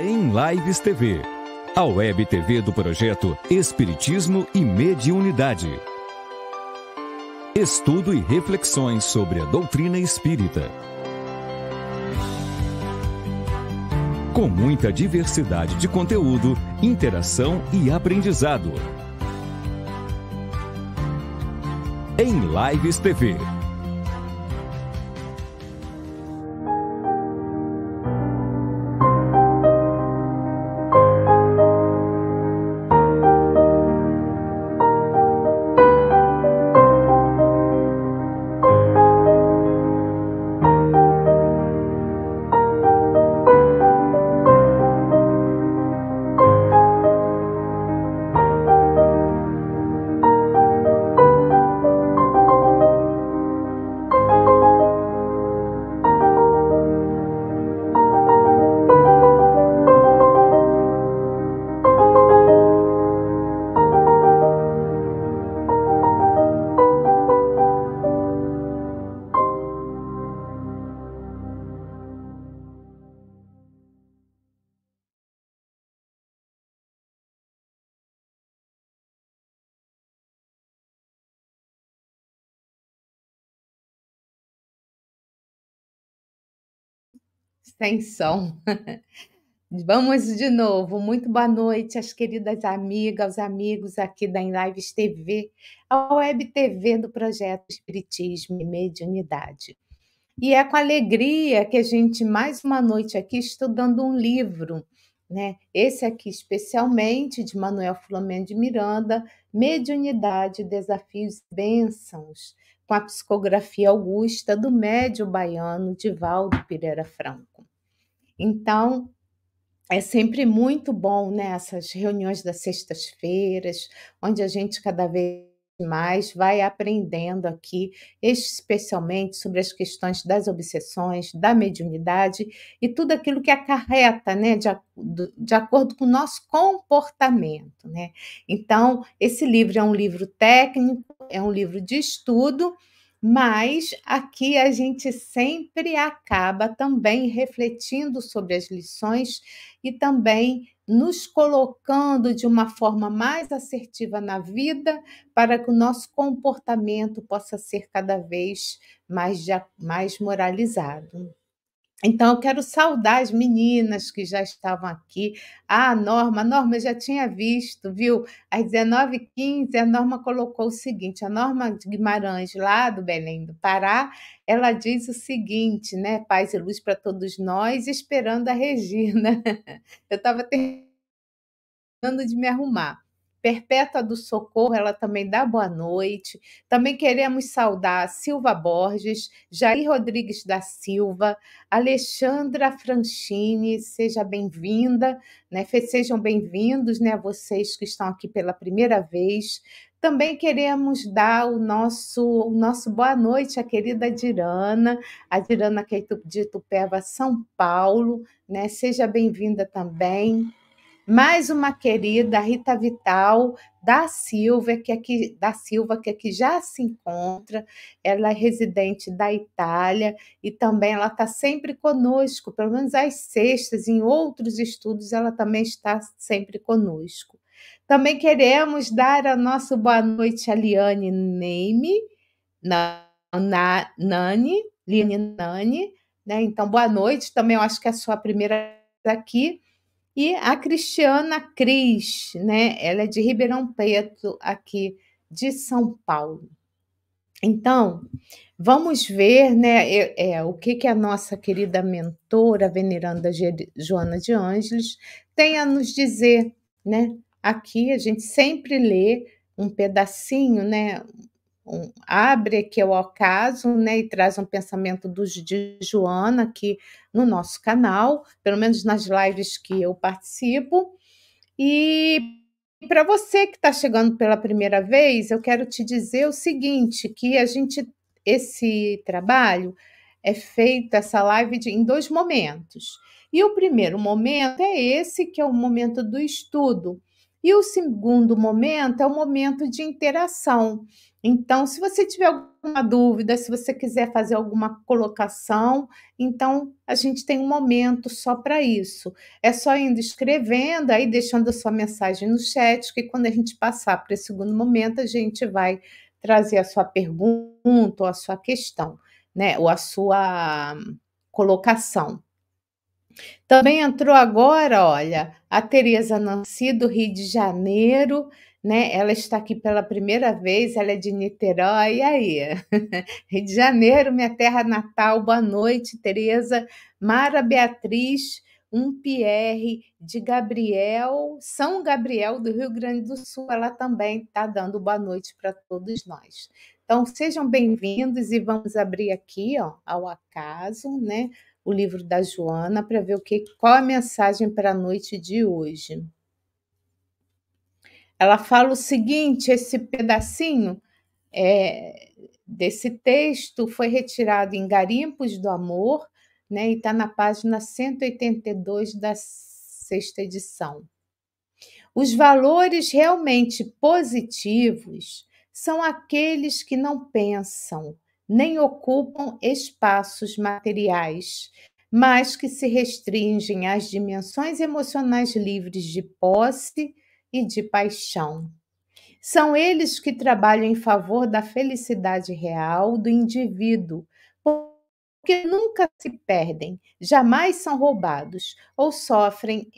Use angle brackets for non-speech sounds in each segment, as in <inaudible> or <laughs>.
Em Lives TV, a web TV do projeto Espiritismo e Mediunidade. Estudo e reflexões sobre a doutrina espírita. Com muita diversidade de conteúdo, interação e aprendizado. Em Lives TV. atenção. <laughs> Vamos de novo. Muito boa noite, às queridas amigas, aos amigos aqui da Lives TV, a Web TV do projeto Espiritismo e Mediunidade. E é com alegria que a gente mais uma noite aqui estudando um livro, né? Esse aqui especialmente de Manuel Filomeno de Miranda, Mediunidade, Desafios e Bênçãos, com a psicografia augusta do médio baiano Divaldo Pereira Franco. Então, é sempre muito bom né, reuniões das sextas-feiras, onde a gente cada vez mais vai aprendendo aqui, especialmente sobre as questões das obsessões, da mediunidade e tudo aquilo que acarreta, né, de, de acordo com o nosso comportamento, né? Então, esse livro é um livro técnico, é um livro de estudo, mas aqui a gente sempre acaba também refletindo sobre as lições e também nos colocando de uma forma mais assertiva na vida para que o nosso comportamento possa ser cada vez mais, mais moralizado. Então, eu quero saudar as meninas que já estavam aqui. Ah, a Norma, a Norma, eu já tinha visto, viu? Às 19h15, a Norma colocou o seguinte: a Norma Guimarães, lá do Belém do Pará, ela diz o seguinte, né? Paz e luz para todos nós, esperando a Regina. <laughs> Eu estava terminando de me arrumar. Perpétua do Socorro, ela também dá boa noite. Também queremos saudar Silva Borges, Jair Rodrigues da Silva, Alexandra Franchini, seja bem-vinda, né? Sejam bem-vindos, né, vocês que estão aqui pela primeira vez. Também queremos dar o nosso, o nosso boa noite à querida Dirana, a Dirana que é de Itupeva, São Paulo, né? Seja bem-vinda também mais uma querida Rita Vital da Silva, que aqui, é da Silva, que aqui é já se encontra. Ela é residente da Itália e também ela está sempre conosco, pelo menos às sextas, em outros estudos, ela também está sempre conosco. Também queremos dar a nossa boa noite a Liane Neime, na, na, Nani, Liane Nani, né? Então, boa noite. Também eu acho que é a sua primeira aqui. E a Cristiana Cris, né? Ela é de Ribeirão Preto, aqui de São Paulo. Então, vamos ver né, é, é, o que, que a nossa querida mentora, veneranda Joana de Ângeles, tem a nos dizer. Né? Aqui a gente sempre lê um pedacinho, né, um, abre aqui o ocaso, né, e traz um pensamento do, de Joana aqui no nosso canal, pelo menos nas lives que eu participo. E para você que está chegando pela primeira vez, eu quero te dizer o seguinte, que a gente esse trabalho é feito essa live de, em dois momentos. E o primeiro momento é esse que é o momento do estudo e o segundo momento é o momento de interação. Então, se você tiver alguma dúvida, se você quiser fazer alguma colocação, então a gente tem um momento só para isso. É só indo escrevendo, aí deixando a sua mensagem no chat, que quando a gente passar para o segundo momento, a gente vai trazer a sua pergunta ou a sua questão, né? Ou a sua colocação. Também entrou agora, olha, a Tereza Nancy, do Rio de Janeiro, né? Ela está aqui pela primeira vez, ela é de Niterói, e aí? <laughs> Rio de Janeiro, minha terra natal, boa noite, Tereza. Mara Beatriz, um Pierre de Gabriel, São Gabriel, do Rio Grande do Sul, ela também está dando boa noite para todos nós. Então, sejam bem-vindos e vamos abrir aqui ó, ao acaso, né? o livro da Joana para ver o que, qual a mensagem para a noite de hoje. Ela fala o seguinte: esse pedacinho é, desse texto foi retirado em Garimpos do Amor, né, e está na página 182 da sexta edição. Os valores realmente positivos são aqueles que não pensam, nem ocupam espaços materiais, mas que se restringem às dimensões emocionais livres de posse e de paixão. São eles que trabalham em favor da felicidade real do indivíduo, porque nunca se perdem, jamais são roubados ou sofrem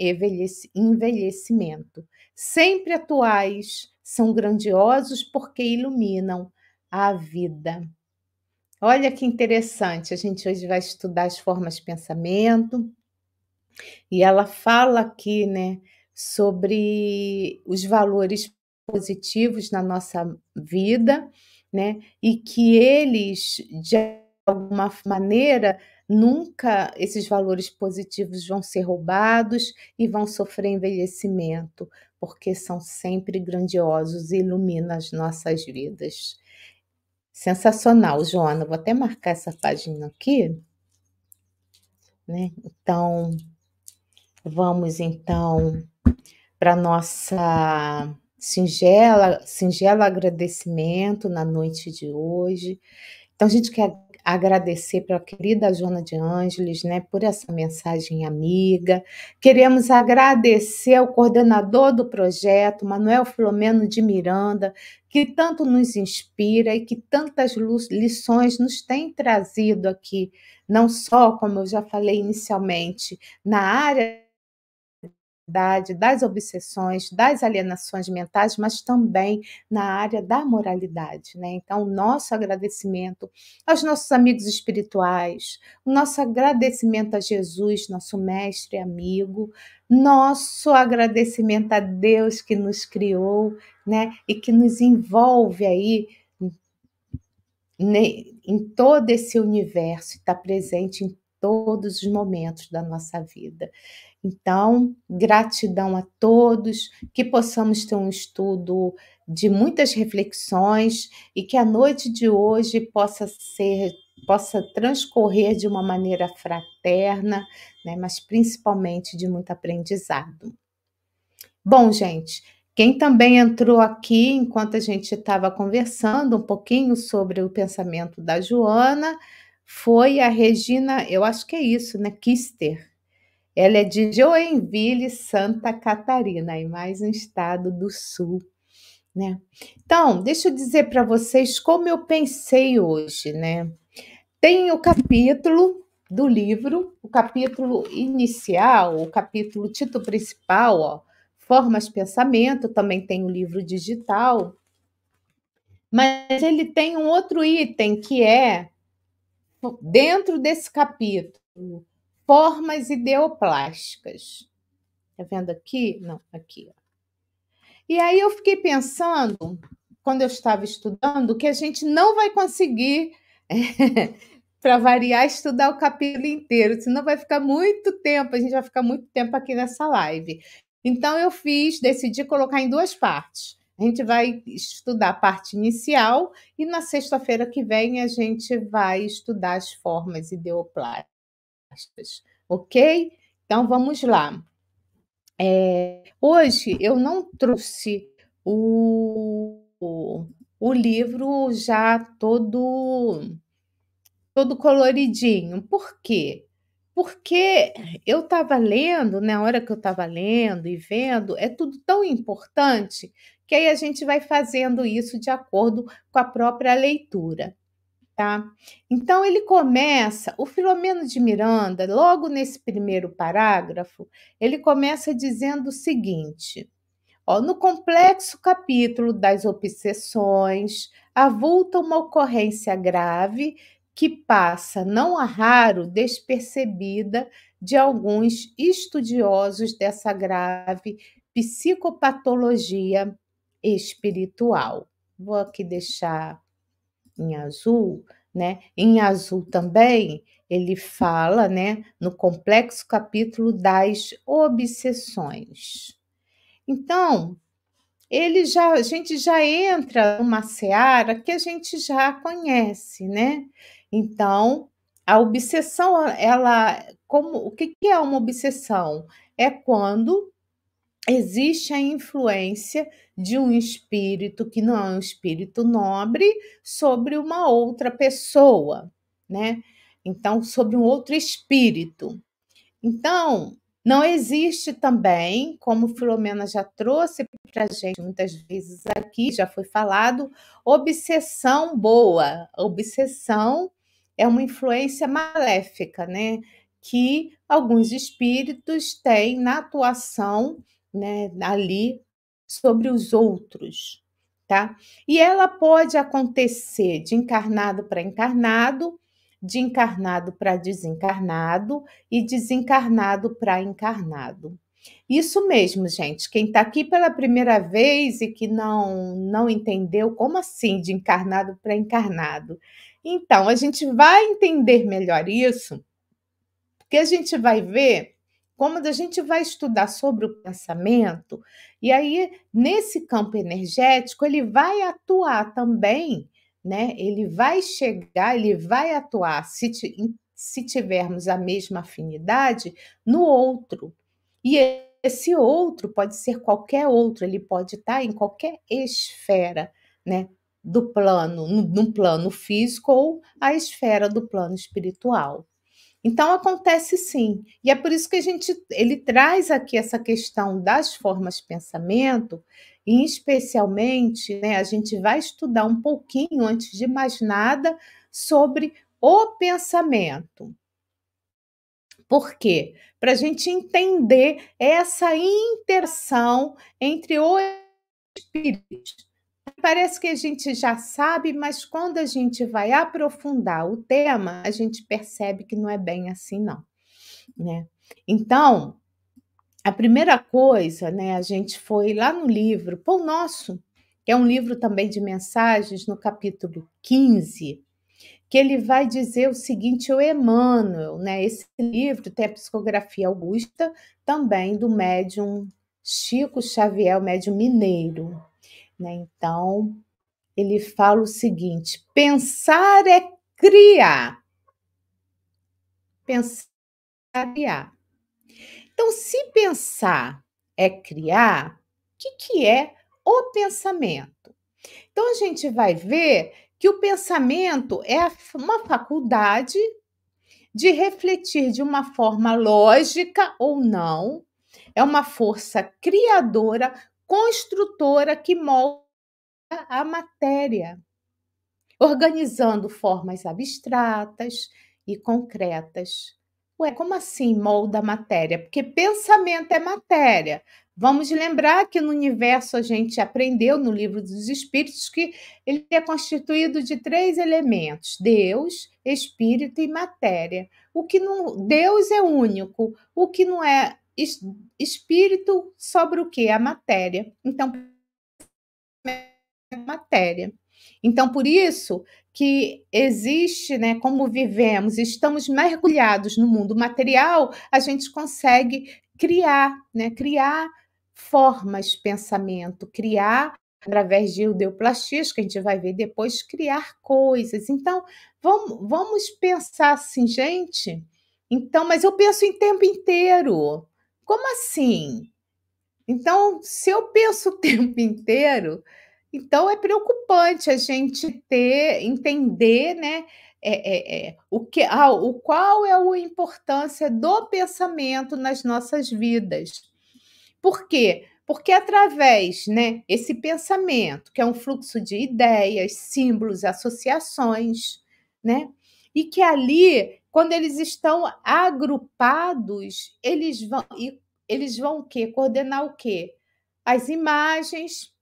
envelhecimento. Sempre atuais, são grandiosos porque iluminam a vida. Olha que interessante, a gente hoje vai estudar as formas de pensamento e ela fala aqui, né, sobre os valores positivos na nossa vida, né, e que eles de alguma maneira nunca esses valores positivos vão ser roubados e vão sofrer envelhecimento, porque são sempre grandiosos e iluminam as nossas vidas. Sensacional, Joana. Vou até marcar essa página aqui. Né? Então, vamos então para nossa singela, singela agradecimento na noite de hoje. Então, a gente quer agradecer para a querida Joana de Ângeles, né, por essa mensagem amiga. Queremos agradecer ao coordenador do projeto, Manuel Filomeno de Miranda, que tanto nos inspira e que tantas lições nos tem trazido aqui, não só, como eu já falei inicialmente, na área das obsessões, das alienações mentais, mas também na área da moralidade. Né? Então, nosso agradecimento aos nossos amigos espirituais, nosso agradecimento a Jesus, nosso mestre e amigo, nosso agradecimento a Deus que nos criou né? e que nos envolve aí em todo esse universo, está presente em todos os momentos da nossa vida. Então, gratidão a todos, que possamos ter um estudo de muitas reflexões e que a noite de hoje possa ser possa transcorrer de uma maneira fraterna, né, mas principalmente de muito aprendizado. Bom, gente, quem também entrou aqui enquanto a gente estava conversando um pouquinho sobre o pensamento da Joana foi a Regina, eu acho que é isso, né, Kister ela é de Joinville, Santa Catarina, aí mais um estado do sul, né? Então, deixa eu dizer para vocês como eu pensei hoje, né? Tem o capítulo do livro, o capítulo inicial, o capítulo título principal, ó, Formas Pensamento, também tem o livro digital. Mas ele tem um outro item que é dentro desse capítulo formas ideoplásticas. Está vendo aqui? Não, aqui. E aí eu fiquei pensando, quando eu estava estudando, que a gente não vai conseguir, <laughs> para variar, estudar o capítulo inteiro, senão vai ficar muito tempo, a gente vai ficar muito tempo aqui nessa live. Então eu fiz, decidi colocar em duas partes. A gente vai estudar a parte inicial e na sexta-feira que vem a gente vai estudar as formas ideoplásticas ok? Então vamos lá. É, hoje eu não trouxe o, o, o livro já todo todo coloridinho. Por quê? Porque eu estava lendo, na né, hora que eu estava lendo e vendo, é tudo tão importante que aí a gente vai fazendo isso de acordo com a própria leitura. Tá? Então ele começa, o Filomeno de Miranda, logo nesse primeiro parágrafo, ele começa dizendo o seguinte: ó, no complexo capítulo das obsessões, avulta uma ocorrência grave que passa, não a raro, despercebida de alguns estudiosos dessa grave psicopatologia espiritual. Vou aqui deixar em azul, né? Em azul também ele fala, né, no complexo capítulo das obsessões. Então, ele já, a gente já entra numa seara que a gente já conhece, né? Então, a obsessão, ela, como, o que, é uma obsessão? É quando existe a influência de um espírito que não é um espírito nobre sobre uma outra pessoa, né? Então, sobre um outro espírito. Então, não existe também, como Filomena já trouxe para a gente muitas vezes aqui, já foi falado, obsessão boa. obsessão é uma influência maléfica, né? Que alguns espíritos têm na atuação né, ali sobre os outros, tá? E ela pode acontecer de encarnado para encarnado, de encarnado para desencarnado e desencarnado para encarnado. Isso mesmo, gente. Quem está aqui pela primeira vez e que não não entendeu como assim de encarnado para encarnado. Então, a gente vai entender melhor isso, porque a gente vai ver como a gente vai estudar sobre o pensamento, e aí nesse campo energético ele vai atuar também, né? Ele vai chegar, ele vai atuar se, se tivermos a mesma afinidade no outro. E esse outro pode ser qualquer outro, ele pode estar em qualquer esfera, né? do plano, no, no plano físico ou a esfera do plano espiritual. Então acontece sim. E é por isso que a gente ele traz aqui essa questão das formas de pensamento, e especialmente, né, a gente vai estudar um pouquinho antes de mais nada sobre o pensamento. Por quê? Para a gente entender essa interação entre o espírito Parece que a gente já sabe, mas quando a gente vai aprofundar o tema, a gente percebe que não é bem assim, não. Né? Então, a primeira coisa, né, a gente foi lá no livro Pão Nosso, que é um livro também de mensagens, no capítulo 15, que ele vai dizer o seguinte, o Emmanuel, né, esse livro tem a psicografia augusta, também do médium Chico Xavier, o médium mineiro, né? Então, ele fala o seguinte: pensar é criar. Pensar é criar. Então, se pensar é criar, o que, que é o pensamento? Então, a gente vai ver que o pensamento é uma faculdade de refletir de uma forma lógica ou não, é uma força criadora construtora que molda a matéria, organizando formas abstratas e concretas. Ué, como assim molda a matéria? Porque pensamento é matéria. Vamos lembrar que no universo a gente aprendeu no livro dos Espíritos que ele é constituído de três elementos: Deus, Espírito e matéria. O que não, Deus é único, o que não é espírito sobre o que? A matéria. Então, matéria. Então, por isso que existe, né, como vivemos, estamos mergulhados no mundo material, a gente consegue criar, né, criar formas, pensamento, criar através de udeoplastias, que a gente vai ver depois, criar coisas. Então, vamos, vamos pensar assim, gente. Então, mas eu penso em tempo inteiro. Como assim? Então, se eu penso o <laughs> tempo inteiro, então é preocupante a gente ter, entender, né? É, é, é, o que, ah, o qual é a importância do pensamento nas nossas vidas. Por quê? Porque através, né, esse pensamento, que é um fluxo de ideias, símbolos, associações, né, e que ali quando eles estão agrupados, eles vão e eles vão o quê? Coordenar o quê? As imagens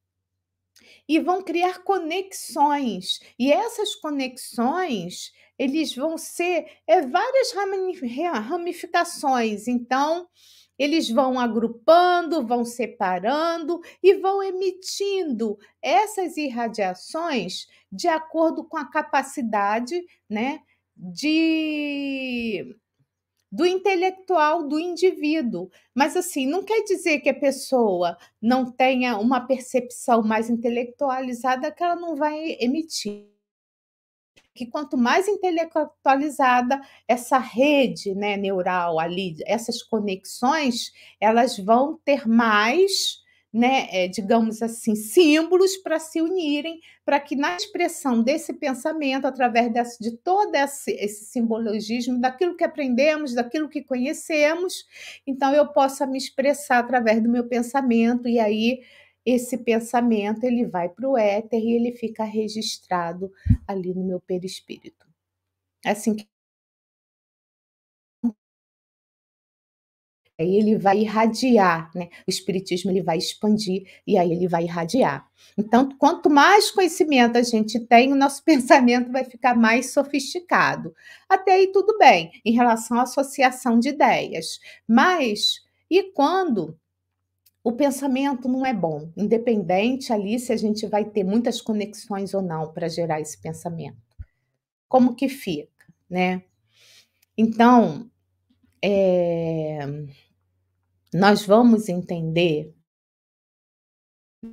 e vão criar conexões. E essas conexões, eles vão ser é, várias ramificações. Então, eles vão agrupando, vão separando e vão emitindo essas irradiações de acordo com a capacidade, né? de do intelectual do indivíduo. Mas assim, não quer dizer que a pessoa não tenha uma percepção mais intelectualizada que ela não vai emitir. Que quanto mais intelectualizada essa rede né, neural ali, essas conexões, elas vão ter mais né, é, digamos assim, símbolos para se unirem, para que na expressão desse pensamento, através desse, de todo esse, esse, simbologismo, daquilo que aprendemos, daquilo que conhecemos, então eu possa me expressar através do meu pensamento, e aí esse pensamento ele vai para o éter e ele fica registrado ali no meu perispírito. É assim que aí ele vai irradiar, né? O espiritismo ele vai expandir e aí ele vai irradiar. Então, quanto mais conhecimento a gente tem, o nosso <laughs> pensamento vai ficar mais sofisticado. Até aí tudo bem, em relação à associação de ideias. Mas e quando o pensamento não é bom, independente ali se a gente vai ter muitas conexões ou não para gerar esse pensamento. Como que fica, né? Então, é, nós vamos entender, a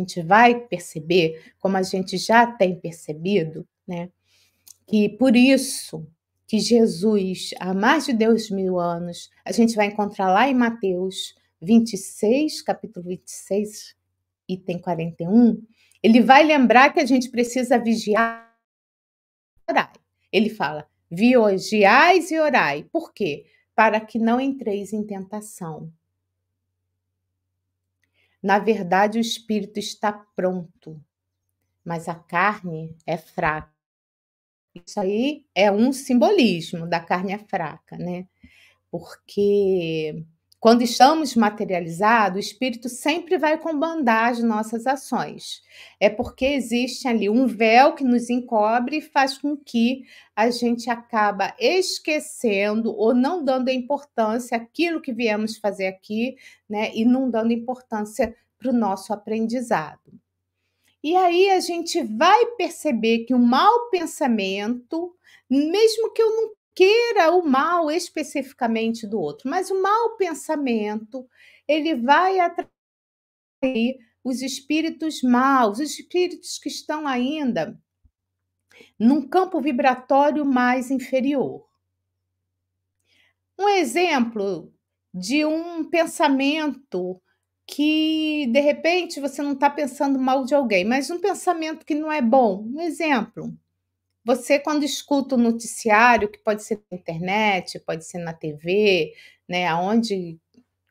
gente vai perceber, como a gente já tem percebido, né? Que por isso que Jesus, há mais de Deus mil anos, a gente vai encontrar lá em Mateus 26, capítulo 26, item 41, ele vai lembrar que a gente precisa vigiar e orar. Ele fala, vigiais e orai. Por quê? para que não entreis em tentação. Na verdade, o espírito está pronto, mas a carne é fraca. Isso aí é um simbolismo da carne é fraca, né? Porque quando estamos materializados, o espírito sempre vai comandar as nossas ações. É porque existe ali um véu que nos encobre e faz com que a gente acaba esquecendo ou não dando importância àquilo que viemos fazer aqui, né? E não dando importância para o nosso aprendizado. E aí a gente vai perceber que o mau pensamento, mesmo que eu não queira o mal especificamente do outro, mas o mau pensamento ele vai atrair os espíritos maus, os espíritos que estão ainda num campo vibratório mais inferior. Um exemplo de um pensamento que de repente você não está pensando mal de alguém, mas um pensamento que não é bom. Um exemplo, você, quando escuta o um noticiário, que pode ser na internet, pode ser na TV, né, aonde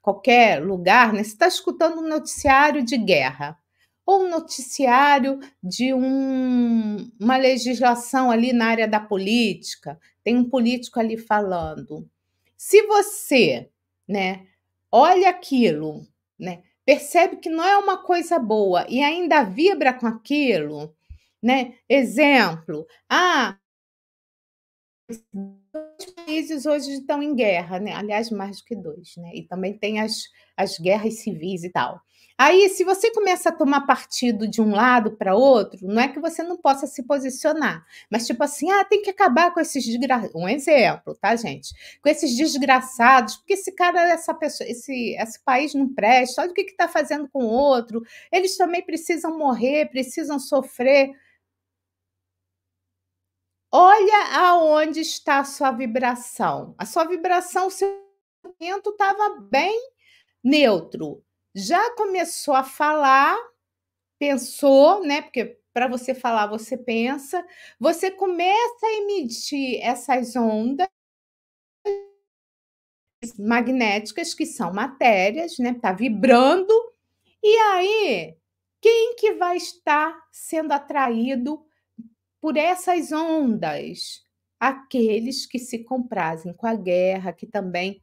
qualquer lugar, né, você está escutando um noticiário de guerra ou um noticiário de um, uma legislação ali na área da política, tem um político ali falando. Se você, né, olha aquilo, né, percebe que não é uma coisa boa e ainda vibra com aquilo, né? Exemplo, ah, dois países hoje estão em guerra, né? Aliás, mais do que dois, né? E também tem as, as guerras civis e tal. Aí, se você começa a tomar partido de um lado para outro, não é que você não possa se posicionar, mas tipo assim, ah, tem que acabar com esses desgraçados. Um exemplo, tá, gente? Com esses desgraçados, porque esse cara, essa pessoa, esse, esse país não presta, olha o que está fazendo com o outro, eles também precisam morrer, precisam sofrer. Olha aonde está a sua vibração. A sua vibração, o seu pensamento estava bem neutro. Já começou a falar, pensou, né? Porque para você falar, você pensa, você começa a emitir essas ondas magnéticas que são matérias, né? Tá vibrando. E aí, quem que vai estar sendo atraído por essas ondas aqueles que se comprazem com a guerra, que também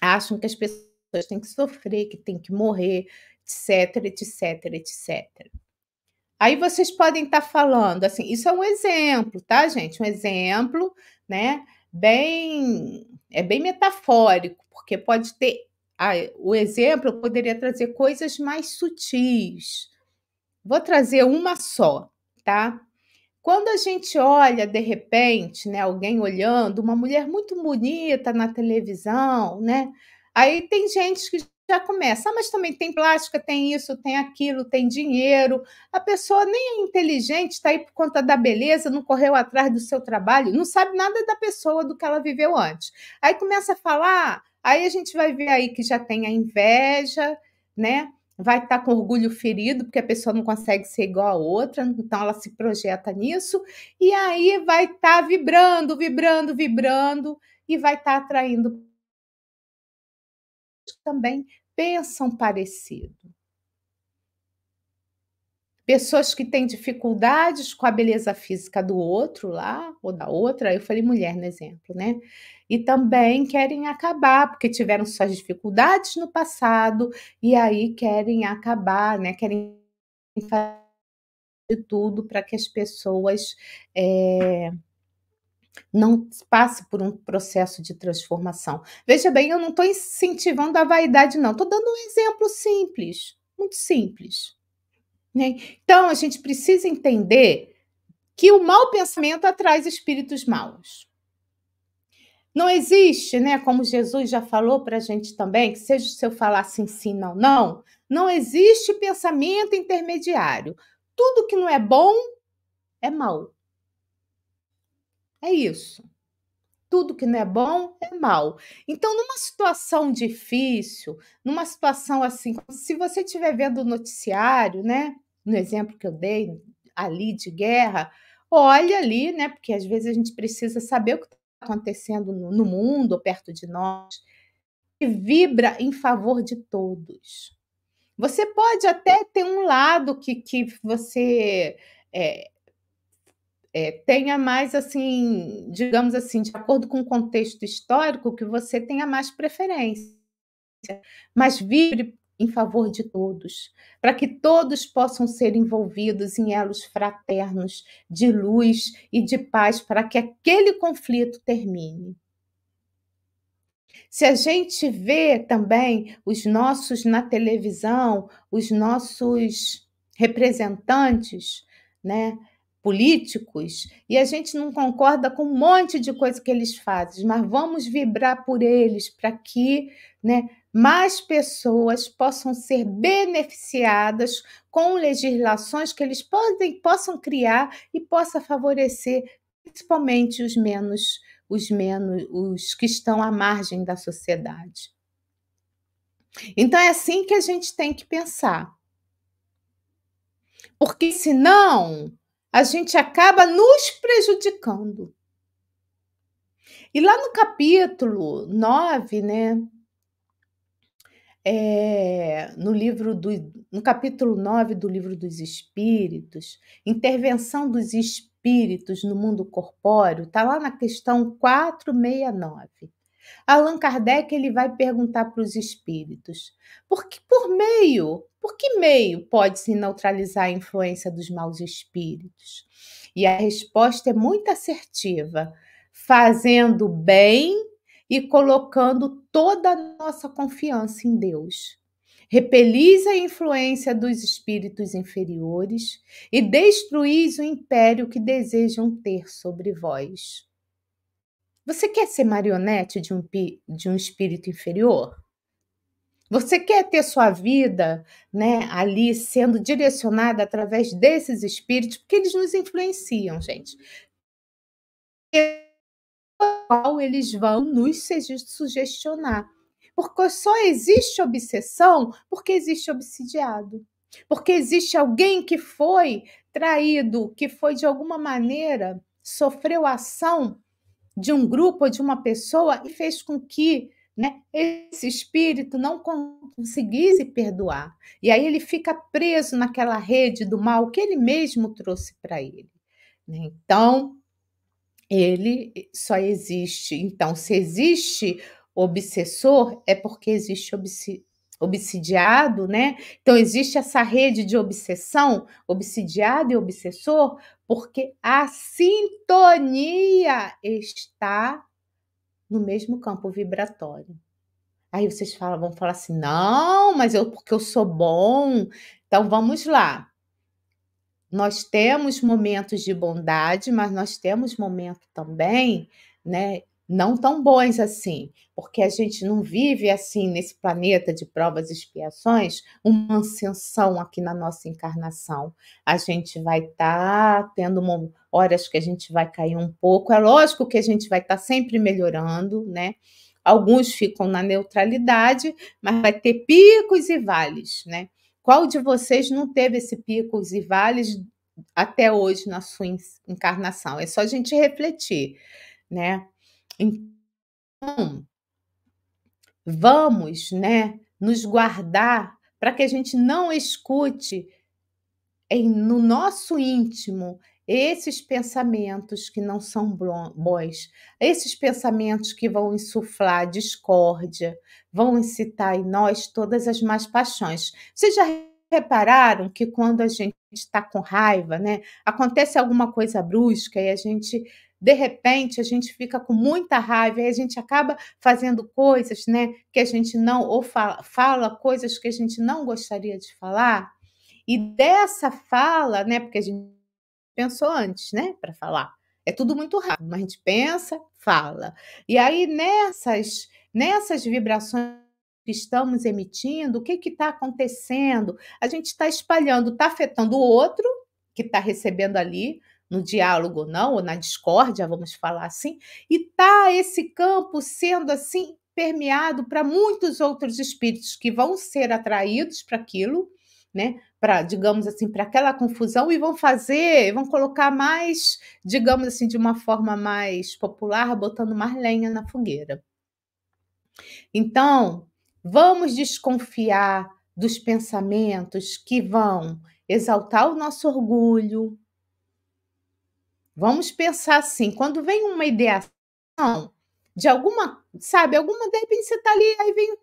acham que as pessoas têm que sofrer, que têm que morrer, etc, etc, etc. Aí vocês podem estar tá falando assim, isso é um exemplo, tá, gente? Um exemplo, né? Bem, é bem metafórico, porque pode ter ah, o exemplo poderia trazer coisas mais sutis. Vou trazer uma só, tá? Quando a gente olha de repente, né, alguém olhando, uma mulher muito bonita na televisão, né? Aí tem gente que já começa, ah, mas também tem plástica, tem isso, tem aquilo, tem dinheiro. A pessoa nem é inteligente, está aí por conta da beleza, não correu atrás do seu trabalho, não sabe nada da pessoa, do que ela viveu antes. Aí começa a falar, aí a gente vai ver aí que já tem a inveja, né? vai estar tá com orgulho ferido, porque a pessoa não consegue ser igual a outra, então ela se projeta nisso, e aí vai estar tá vibrando, vibrando, vibrando, e vai estar tá atraindo também pensam parecido pessoas que têm dificuldades com a beleza física do outro lá, ou da outra, eu falei mulher no exemplo, né? E também querem acabar, porque tiveram suas dificuldades no passado, e aí querem acabar, né? Querem fazer tudo para que as pessoas é, não passem por um processo de transformação. Veja bem, eu não estou incentivando a vaidade, não. Estou dando um exemplo simples, muito simples. Né? Então, a gente precisa entender que o mau pensamento atrai espíritos maus. Não existe, né? Como Jesus já falou para a gente também, que seja se eu falasse sim, não, não, não existe pensamento intermediário. Tudo que não é bom é mal. É isso tudo que não é bom é mal. Então, numa situação difícil, numa situação assim, se você estiver vendo o noticiário, né? No exemplo que eu dei ali de guerra, olha ali, né? Porque às vezes a gente precisa saber o que está acontecendo no, no mundo, perto de nós, e vibra em favor de todos. Você pode até ter um lado que, que você é, é, tenha mais, assim, digamos assim, de acordo com o contexto histórico, que você tenha mais preferência, mas vibre em favor de todos, para que todos possam ser envolvidos em elos fraternos de luz e de paz, para que aquele conflito termine. Se a gente vê também os nossos na televisão, os nossos representantes, né, políticos e a gente não concorda com um monte de coisa que eles fazem, mas vamos vibrar por eles para que né, mais pessoas possam ser beneficiadas com legislações que eles podem, possam criar e possa favorecer principalmente os menos os menos os que estão à margem da sociedade. Então é assim que a gente tem que pensar. Porque senão a gente acaba nos prejudicando. E lá no capítulo 9, né? É, no livro do, no capítulo 9 do livro dos espíritos, intervenção dos espíritos no mundo corpóreo, está lá na questão 469. Allan Kardec ele vai perguntar para os espíritos: por que por meio, por que meio pode se neutralizar a influência dos maus espíritos? E a resposta é muito assertiva: fazendo bem e colocando toda a nossa confiança em Deus. Repelis a influência dos espíritos inferiores e destruís o império que desejam ter sobre vós. Você quer ser marionete de um, de um espírito inferior? Você quer ter sua vida né, ali sendo direcionada através desses espíritos, porque eles nos influenciam, gente. qual eles vão nos sugestionar. Porque só existe obsessão porque existe obsidiado. Porque existe alguém que foi traído, que foi de alguma maneira, sofreu ação de um grupo ou de uma pessoa e fez com que né, esse espírito não conseguisse perdoar. E aí ele fica preso naquela rede do mal que ele mesmo trouxe para ele. Né? Então, ele só existe. Então, se existe obsessor, é porque existe obsessor obsidiado, né? Então existe essa rede de obsessão, obsidiado e obsessor, porque a sintonia está no mesmo campo vibratório. Aí vocês falam, vão falar assim: "Não, mas eu porque eu sou bom". Então vamos lá. Nós temos momentos de bondade, mas nós temos momento também, né, não tão bons assim, porque a gente não vive assim nesse planeta de provas e expiações uma ascensão aqui na nossa encarnação. A gente vai estar tá tendo uma, horas que a gente vai cair um pouco. É lógico que a gente vai estar tá sempre melhorando, né? Alguns ficam na neutralidade, mas vai ter picos e vales, né? Qual de vocês não teve esse picos e vales até hoje na sua encarnação? É só a gente refletir, né? Então, vamos, né, nos guardar para que a gente não escute em, no nosso íntimo esses pensamentos que não são bons, esses pensamentos que vão insuflar discórdia, vão incitar em nós todas as más paixões. Vocês já repararam que quando a gente está com raiva, né, acontece alguma coisa brusca e a gente de repente a gente fica com muita raiva e a gente acaba fazendo coisas, né, que a gente não ou fala, fala coisas que a gente não gostaria de falar. E dessa fala, né, porque a gente pensou antes, né, para falar. É tudo muito rápido, mas a gente pensa, fala. E aí nessas nessas vibrações que estamos emitindo, o que está acontecendo? A gente está espalhando, está afetando o outro que está recebendo ali, no diálogo, não, ou na discórdia, vamos falar assim, e tá esse campo sendo assim permeado para muitos outros espíritos que vão ser atraídos para aquilo, né? Para, digamos assim, para aquela confusão e vão fazer, vão colocar mais, digamos assim, de uma forma mais popular, botando mais lenha na fogueira. Então, vamos desconfiar dos pensamentos que vão exaltar o nosso orgulho, Vamos pensar assim, quando vem uma ideação de alguma, sabe, alguma, de repente você tá ali, aí vem,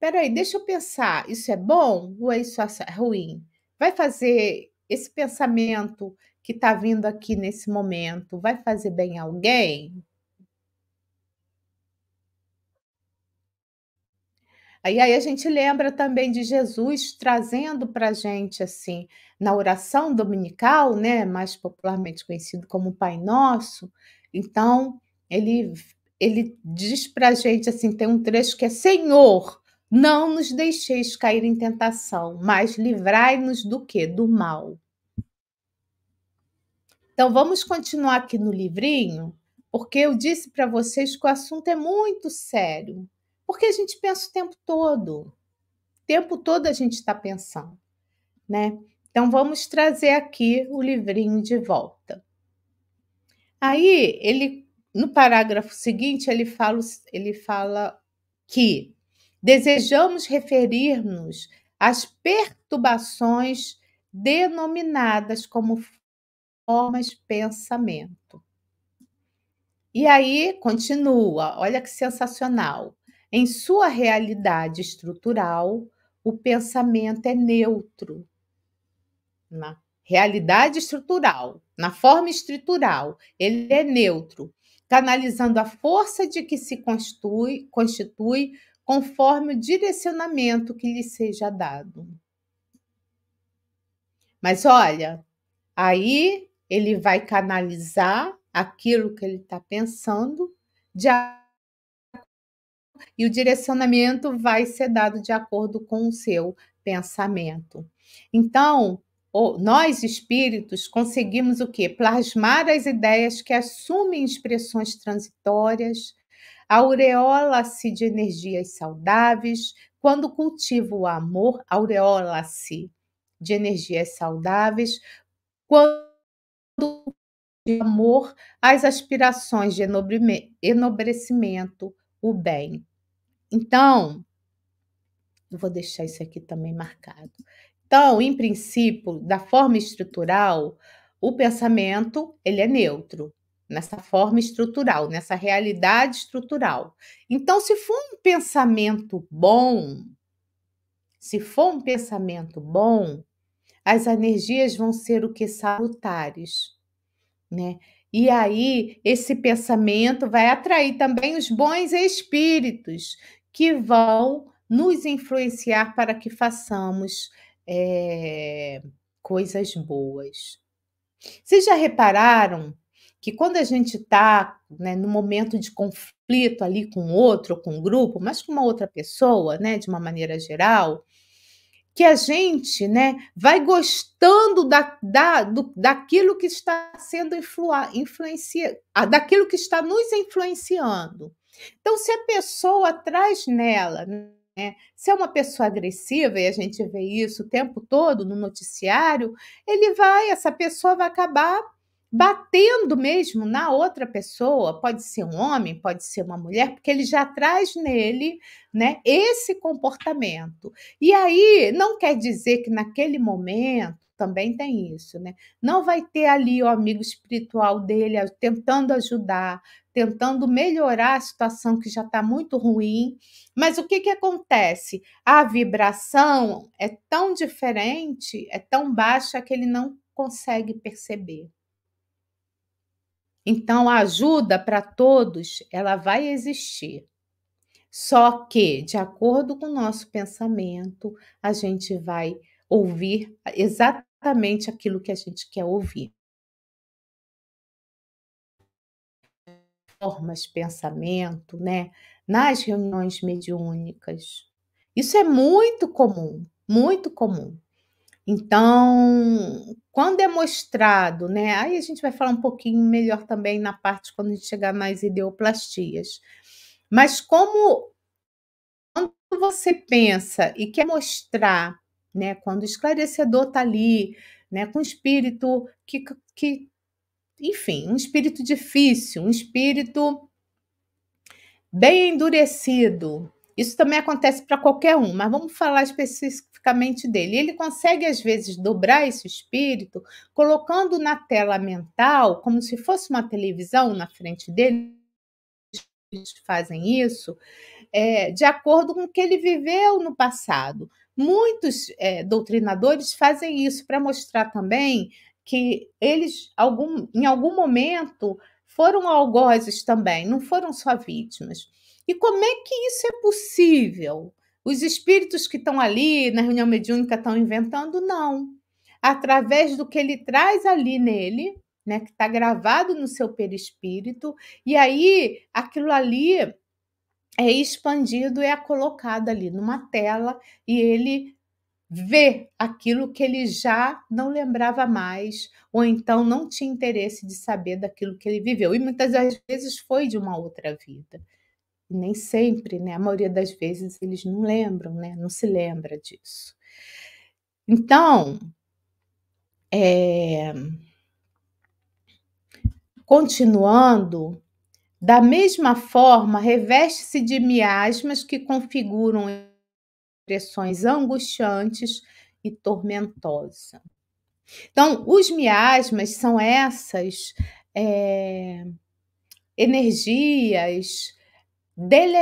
peraí, deixa eu pensar, isso é bom ou é isso é ruim? Vai fazer esse pensamento que está vindo aqui nesse momento, vai fazer bem alguém? E aí a gente lembra também de Jesus trazendo para a gente, assim, na oração dominical, né, mais popularmente conhecido como Pai Nosso. Então, ele, ele diz para a gente, assim, tem um trecho que é: Senhor, não nos deixeis cair em tentação, mas livrai-nos do que? Do mal. Então, vamos continuar aqui no livrinho, porque eu disse para vocês que o assunto é muito sério. Porque a gente pensa o tempo todo. O tempo todo a gente está pensando, né? Então vamos trazer aqui o livrinho de volta. Aí ele no parágrafo seguinte ele fala, ele fala que desejamos referir-nos às perturbações denominadas como formas pensamento. E aí continua, olha que sensacional. Em sua realidade estrutural, o pensamento é neutro. Na realidade estrutural, na forma estrutural, ele é neutro, canalizando a força de que se constitui, constitui conforme o direcionamento que lhe seja dado. Mas olha, aí ele vai canalizar aquilo que ele está pensando de e o direcionamento vai ser dado de acordo com o seu pensamento. Então, nós espíritos conseguimos o quê? Plasmar as ideias que assumem expressões transitórias, aureola-se de energias saudáveis. Quando cultiva o amor, aureola-se de energias saudáveis. Quando amor, as aspirações de enobrecimento, o bem. Então, eu vou deixar isso aqui também marcado. Então, em princípio, da forma estrutural, o pensamento ele é neutro nessa forma estrutural, nessa realidade estrutural. Então, se for um pensamento bom, se for um pensamento bom, as energias vão ser o que salutares, né? E aí, esse pensamento vai atrair também os bons espíritos que vão nos influenciar para que façamos é, coisas boas. Vocês já repararam que quando a gente está né, no momento de conflito ali com outro, com um grupo, mas com uma outra pessoa, né, de uma maneira geral, que a gente né, vai gostando da, da, do, daquilo que está sendo influa, influencia, ah, daquilo que está nos influenciando. Então, se a pessoa traz nela, né, se é uma pessoa agressiva, e a gente vê isso o tempo todo no noticiário, ele vai, essa pessoa vai acabar batendo mesmo na outra pessoa, pode ser um homem, pode ser uma mulher, porque ele já traz nele, né, esse comportamento. E aí não quer dizer que naquele momento também tem isso, né? Não vai ter ali o amigo espiritual dele tentando ajudar, tentando melhorar a situação que já está muito ruim. Mas o que, que acontece? A vibração é tão diferente, é tão baixa que ele não consegue perceber. Então, a ajuda para todos, ela vai existir. Só que, de acordo com o nosso pensamento, a gente vai ouvir exatamente aquilo que a gente quer ouvir. Formas, pensamento, né? Nas reuniões mediúnicas. Isso é muito comum, muito comum. Então, quando é mostrado, né? Aí a gente vai falar um pouquinho melhor também na parte quando a gente chegar nas ideoplastias. Mas como quando você pensa e quer mostrar, né? Quando o esclarecedor está ali, né? Com espírito que, que, enfim, um espírito difícil, um espírito bem endurecido, isso também acontece para qualquer um, mas vamos falar especific especificamente dele. Ele consegue, às vezes, dobrar esse espírito, colocando na tela mental, como se fosse uma televisão na frente dele. Eles fazem isso é, de acordo com o que ele viveu no passado. Muitos é, doutrinadores fazem isso para mostrar também que eles, algum, em algum momento, foram algozes também, não foram só vítimas. E como é que isso é possível? Os espíritos que estão ali na reunião mediúnica estão inventando? Não. Através do que ele traz ali nele, né, que está gravado no seu perispírito, e aí aquilo ali é expandido, é colocado ali numa tela e ele vê aquilo que ele já não lembrava mais, ou então não tinha interesse de saber daquilo que ele viveu. E muitas das vezes foi de uma outra vida nem sempre, né? A maioria das vezes eles não lembram, né? Não se lembra disso. Então, é... continuando, da mesma forma, reveste-se de miasmas que configuram expressões angustiantes e tormentosas. Então, os miasmas são essas é... energias, dele,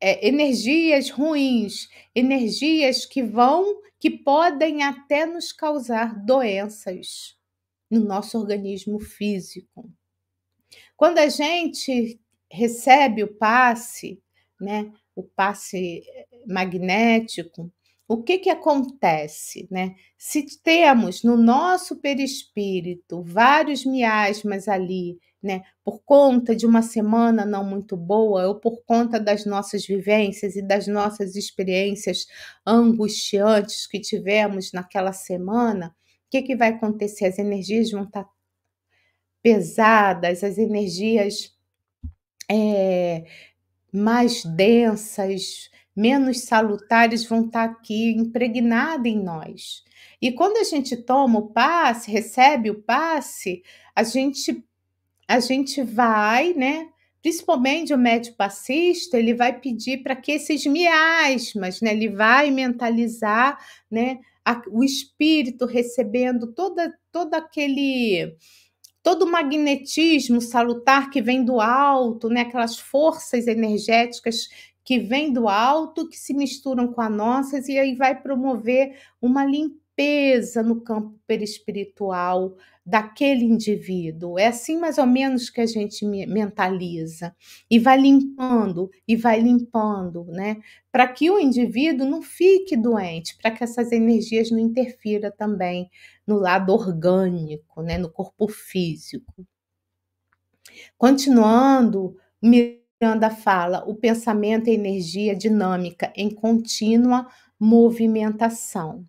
é, energias ruins, energias que vão, que podem até nos causar doenças no nosso organismo físico. Quando a gente recebe o passe, né, o passe magnético, o que, que acontece? Né? Se temos no nosso perispírito vários miasmas ali né? Por conta de uma semana não muito boa, ou por conta das nossas vivências e das nossas experiências angustiantes que tivemos naquela semana, o que, que vai acontecer? As energias vão estar tá pesadas, as energias é, mais densas, menos salutares vão estar tá aqui impregnadas em nós. E quando a gente toma o passe, recebe o passe, a gente a gente vai, né? Principalmente o médico passista, ele vai pedir para que esses miasmas, né? Ele vai mentalizar, né? A, o espírito recebendo toda, todo aquele todo o magnetismo salutar que vem do alto, né? Aquelas forças energéticas que vem do alto, que se misturam com as nossas e aí vai promover uma limpeza limpeza no campo perispiritual daquele indivíduo. É assim mais ou menos que a gente mentaliza e vai limpando e vai limpando, né? Para que o indivíduo não fique doente, para que essas energias não interfiram também no lado orgânico, né, no corpo físico. Continuando, Miranda fala: o pensamento é energia dinâmica em contínua movimentação.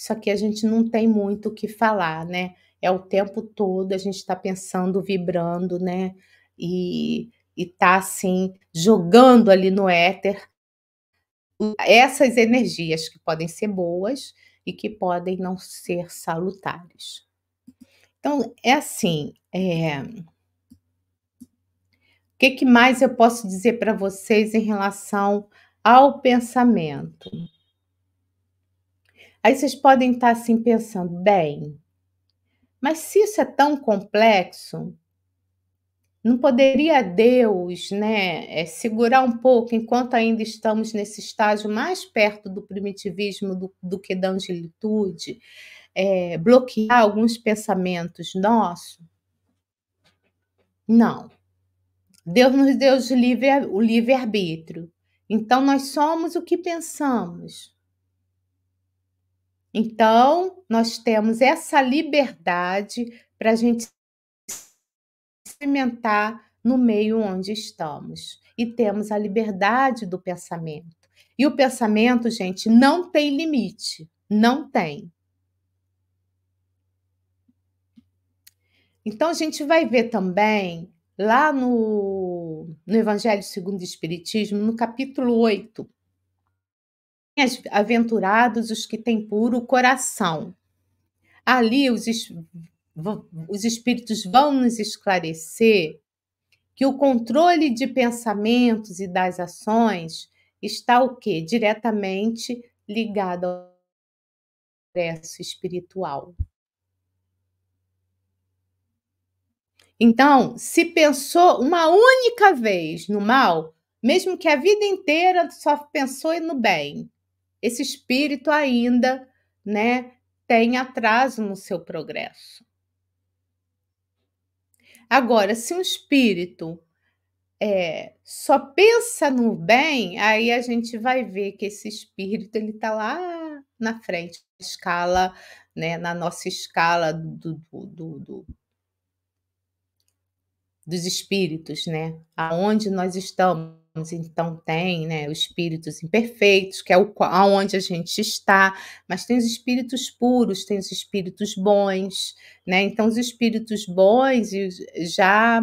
Isso aqui a gente não tem muito o que falar, né? É o tempo todo a gente está pensando, vibrando, né? E e tá assim jogando ali no éter essas energias que podem ser boas e que podem não ser salutares. Então é assim, é... o que, que mais eu posso dizer para vocês em relação ao pensamento? Aí vocês podem estar tá, assim pensando, bem, mas se isso é tão complexo, não poderia Deus, né, eh, segurar um pouco enquanto ainda estamos nesse estágio mais perto do primitivismo do, do que da angelitude, é, bloquear alguns pensamentos nossos? Não. Deus nos deu o livre-arbítrio. Livre então, nós somos o que pensamos. Então, nós temos essa liberdade para a gente experimentar no meio onde estamos. E temos a liberdade do pensamento. E o pensamento, gente, não tem limite. Não tem. Então, a gente vai ver também lá no, no Evangelho segundo o Espiritismo, no capítulo 8, Bem-aventurados os que têm puro coração. Ali os, es... os espíritos vão nos esclarecer que o controle de pensamentos e das ações está o quê? Diretamente ligado ao progresso espiritual. Então, se pensou uma única vez no mal, mesmo que a vida inteira só pensou no bem, esse espírito ainda, né, tem atraso no seu progresso. Agora, se um espírito é, só pensa no bem, aí a gente vai ver que esse espírito ele está lá na frente, na escala, né, na nossa escala do, do, do, do dos espíritos, né? Aonde nós estamos então tem né, os espíritos imperfeitos, que é o, onde a gente está, mas tem os espíritos puros, tem os espíritos bons, né? Então os espíritos bons já,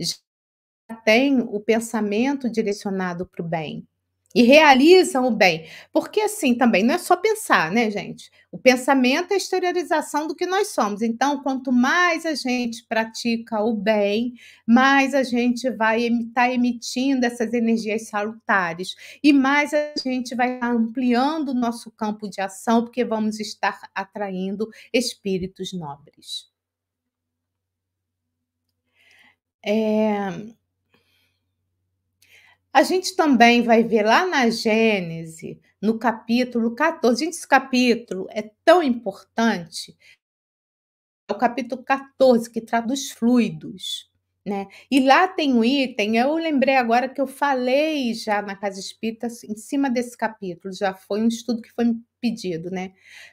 já têm o pensamento direcionado para o bem, e realizam o bem. Porque, assim, também não é só pensar, né, gente? O pensamento é a exteriorização do que nós somos. Então, quanto mais a gente pratica o bem, mais a gente vai estar tá emitindo essas energias salutares e mais a gente vai estar ampliando o nosso campo de ação, porque vamos estar atraindo espíritos nobres. É... A gente também vai ver lá na Gênese, no capítulo 14. Gente, esse capítulo é tão importante. É o capítulo 14, que trata dos fluidos. Né? E lá tem um item, eu lembrei agora que eu falei já na Casa Espírita, em cima desse capítulo, já foi um estudo que foi me pedido, né?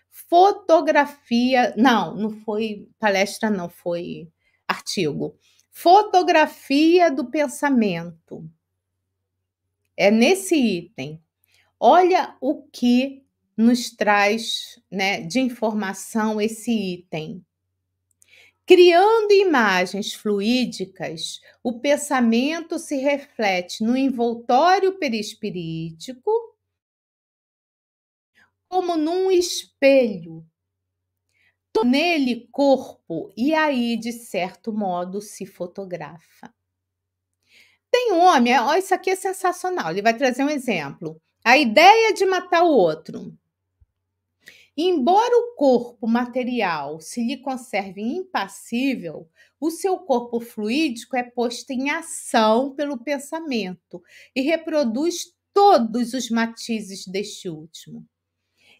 Fotografia, não, não foi palestra, não, foi artigo. Fotografia do pensamento é nesse item. Olha o que nos traz né, de informação esse item. Criando imagens fluídicas, o pensamento se reflete no envoltório perispirítico como num espelho. Nele, corpo, e aí, de certo modo, se fotografa. Tem um homem, é, ó, isso aqui é sensacional. Ele vai trazer um exemplo. A ideia de matar o outro. Embora o corpo material se lhe conserve impassível, o seu corpo fluídico é posto em ação pelo pensamento e reproduz todos os matizes deste último.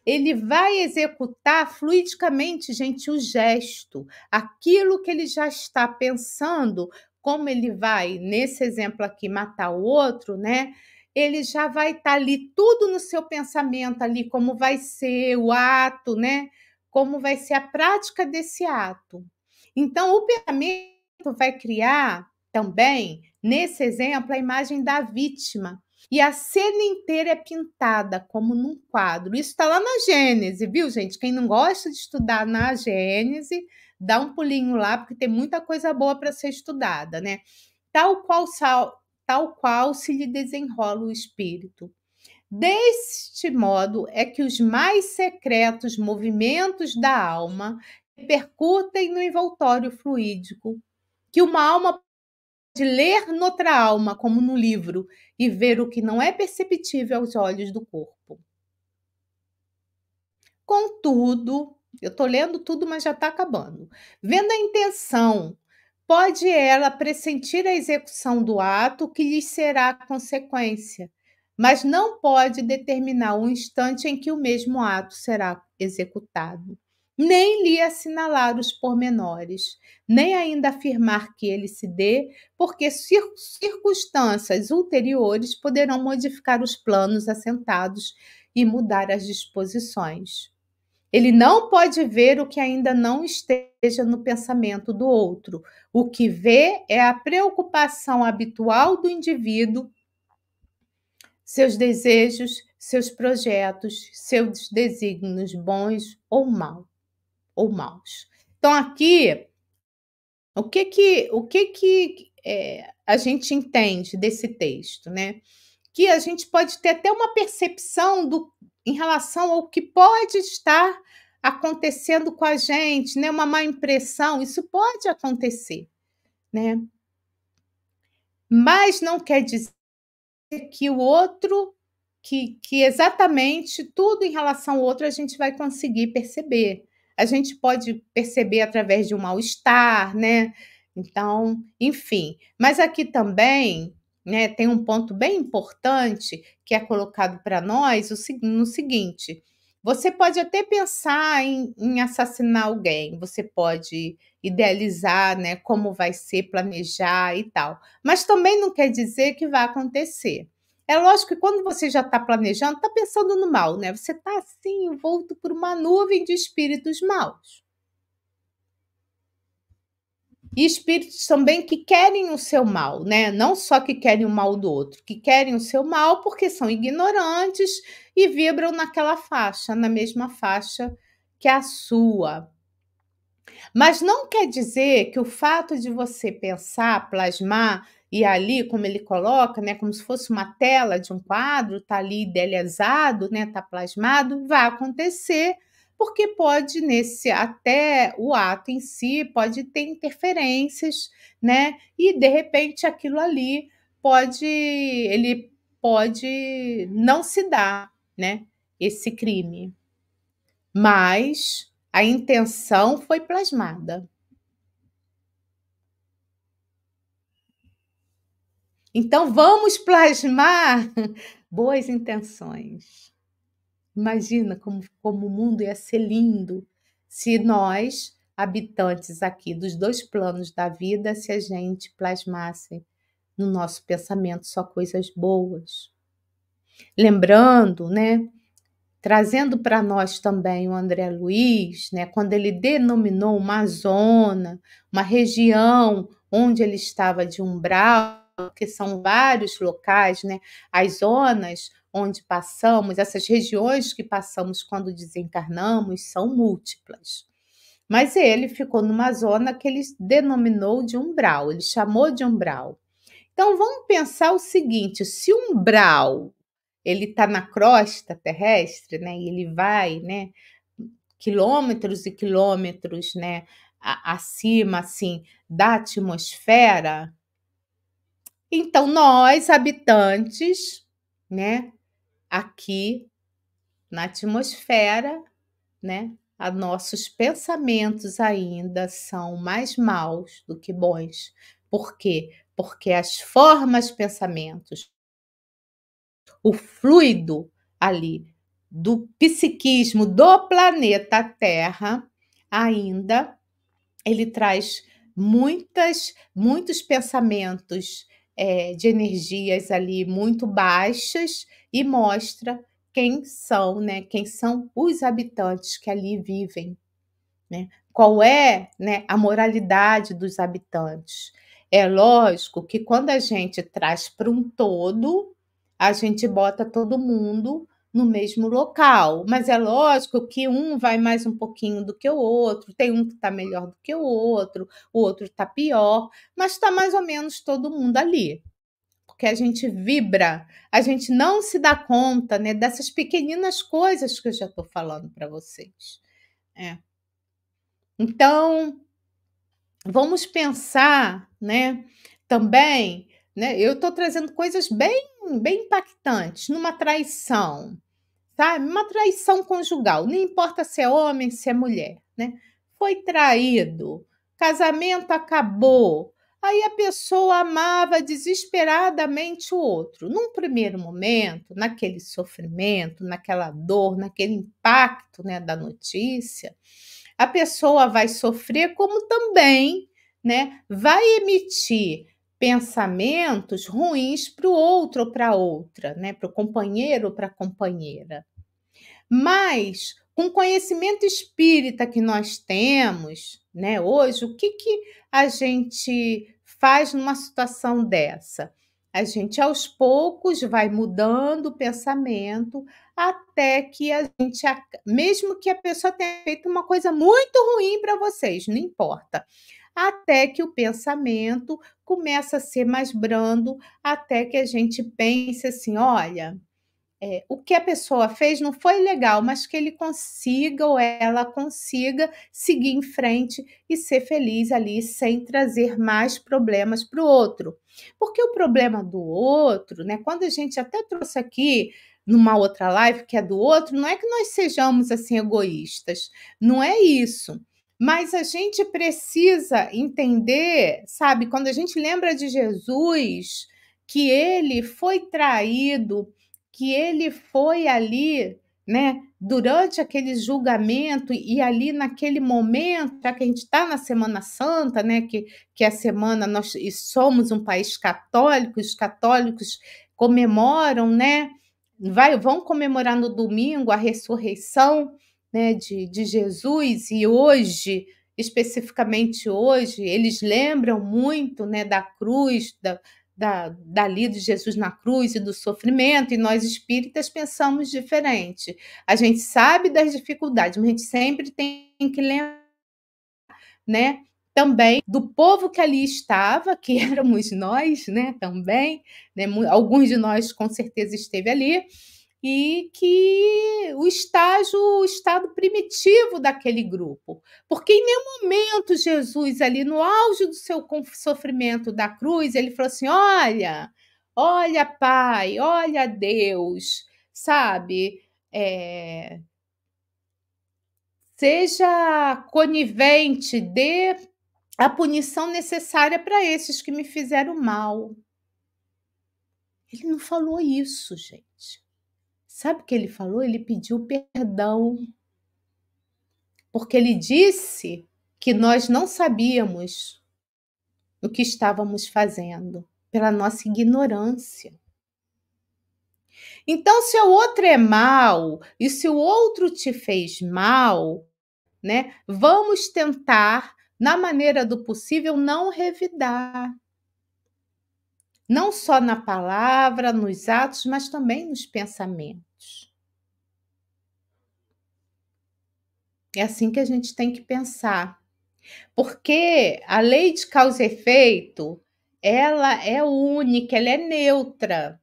Ele vai executar fluidicamente, gente, o gesto, aquilo que ele já está pensando como ele vai, nesse exemplo aqui, matar o outro, né? Ele já vai estar tá ali tudo no seu pensamento ali, como vai ser o ato, né? Como vai ser a prática desse ato. Então, o pensamento vai criar também, nesse exemplo, a imagem da vítima. E a cena inteira é pintada como num quadro. Isso está lá na Gênese, viu, gente? Quem não gosta de estudar na Gênese, dá um pulinho lá, porque tem muita coisa boa para ser estudada, né? Tal qual, sal, tal qual se lhe desenrola o espírito. Deste modo é que os mais secretos movimentos da alma repercutem no envoltório fluídico, que uma alma pode ler noutra alma, como no livro, e ver o que não é perceptível aos olhos do corpo. Contudo, eu estou lendo tudo, mas já está acabando. Vendo a intenção, pode ela pressentir a execução do ato que lhe será a consequência, mas não pode determinar o instante em que o mesmo ato será executado, nem lhe assinalar os pormenores, nem ainda afirmar que ele se dê, porque circunstâncias ulteriores poderão modificar os planos assentados e mudar as disposições. Ele não pode ver o que ainda não esteja no pensamento do outro. O que vê é a preocupação habitual do indivíduo, seus desejos, seus projetos, seus desígnios bons ou mal, ou maus. Então aqui, o que que, o que, que é, a gente entende desse texto, né? Que a gente pode ter até uma percepção do, em relação ao que pode estar acontecendo com a gente, né? Uma má impressão, isso pode acontecer, né? Mas não quer dizer que o outro, que, que exatamente tudo em relação ao outro a gente vai conseguir perceber. A gente pode perceber através de um mal-estar, né? Então, enfim. Mas aqui também né, tem um ponto bem importante que é colocado para nós no seguinte: você pode até pensar em, em, assassinar alguém, você pode idealizar né, como vai ser, planejar e tal, mas também não quer dizer que vai acontecer. É lógico que quando você já está planejando, está pensando no mal, né? Você está assim, envolto por uma nuvem de espíritos maus. E espíritos também que querem o seu mal, né? Não só que querem o mal do outro, que querem o seu mal porque são ignorantes e vibram naquela faixa, na mesma faixa que a sua. Mas não quer dizer que o fato de você pensar, plasmar e ali, como ele coloca, né, como se fosse uma tela de um quadro, tá ali idealizado, né, tá plasmado, vai acontecer porque pode nesse até o ato em si pode ter interferências, né? E de repente aquilo ali pode ele pode não se dar, né? Esse crime. Mas a intenção foi plasmada. Então vamos plasmar <laughs> boas intenções. Imagina como, como o mundo ia ser lindo se nós, habitantes aqui dos dois planos da vida, se a gente plasmasse no nosso pensamento só coisas boas. Lembrando, né, trazendo para nós também o André Luiz, né, quando ele denominou uma zona, uma região onde ele estava de umbral, que são vários locais, né, as zonas onde passamos, essas regiões que passamos quando desencarnamos são múltiplas. Mas ele ficou numa zona que ele denominou de umbral, ele chamou de umbral. Então vamos pensar o seguinte: se umbral ele está na crosta terrestre, né, e ele vai, né, quilômetros e quilômetros, né, acima, assim, da atmosfera, então, nós, habitantes, né, aqui na atmosfera, né? A nossos pensamentos ainda são mais maus do que bons. Por quê? Porque as formas pensamentos, o fluido ali do psiquismo do planeta Terra ainda ele traz muitas muitos pensamentos é, de energias ali muito baixas e mostra quem são, né? Quem são os habitantes que ali vivem, né? Qual é, né, a moralidade dos habitantes? É lógico que quando a gente traz para um todo, a gente bota todo mundo no mesmo local. Mas é lógico que um vai mais um pouquinho do que o outro, tem um que está melhor do que o outro, o outro está pior, mas está mais ou menos todo mundo ali. Porque a gente vibra, a gente não se dá conta né, dessas pequeninas coisas que eu já estou falando para vocês. É. Então, vamos pensar né, também. Né, eu estou trazendo coisas bem, bem impactantes numa traição tá? Uma traição conjugal, não importa se é homem, se é mulher, né? Foi traído, casamento acabou. Aí a pessoa amava desesperadamente o outro. Num primeiro momento, naquele sofrimento, naquela dor, naquele impacto né, da notícia, a pessoa vai sofrer, como também né, vai emitir pensamentos ruins para o outro ou para outra, né? para o companheiro ou para a companheira. Mas, com o conhecimento espírita que nós temos né, hoje, o que, que a gente faz numa situação dessa? A gente aos poucos vai mudando o pensamento até que a gente, mesmo que a pessoa tenha feito uma coisa muito ruim para vocês, não importa, até que o pensamento começa a ser mais brando até que a gente pense assim: olha, é, o que a pessoa fez não foi legal, mas que ele consiga ou ela consiga seguir em frente e ser feliz ali sem trazer mais problemas para o outro. Porque o problema do outro, né? Quando a gente até trouxe aqui numa outra live que é do outro, não é que nós sejamos assim egoístas, não é isso. Mas a gente precisa entender, sabe, quando a gente lembra de Jesus, que ele foi traído, que ele foi ali, né, durante aquele julgamento e ali naquele momento, já que a gente está na Semana Santa, né, que, que é a semana nós somos um país católico, os católicos comemoram, né, vai, vão comemorar no domingo a ressurreição, né, de, de Jesus e hoje, especificamente hoje, eles lembram muito né, da cruz, da, da, dali de Jesus na cruz e do sofrimento, e nós espíritas pensamos diferente. A gente sabe das dificuldades, mas a gente sempre tem que lembrar, né? Também do povo que ali estava, que <laughs> éramos nós, né? Também, né? Alguns de nós com certeza esteve ali, e que o estágio, o estado primitivo daquele grupo. Porque em nenhum momento Jesus, ali no auge do seu sofrimento da cruz, ele falou assim: olha, olha, Pai, olha Deus, sabe? É... Seja conivente, dê a punição necessária para esses que me fizeram mal. Ele não falou isso, gente. Sabe o que ele falou? Ele pediu perdão. Porque ele disse que nós não sabíamos o que estávamos fazendo, pela nossa ignorância. Então, se o outro é mal e se o outro te fez mal, né, vamos tentar, na maneira do possível, não revidar não só na palavra, nos atos, mas também nos pensamentos. É assim que a gente tem que pensar. Porque a lei de causa e efeito, ela é única, ela é neutra.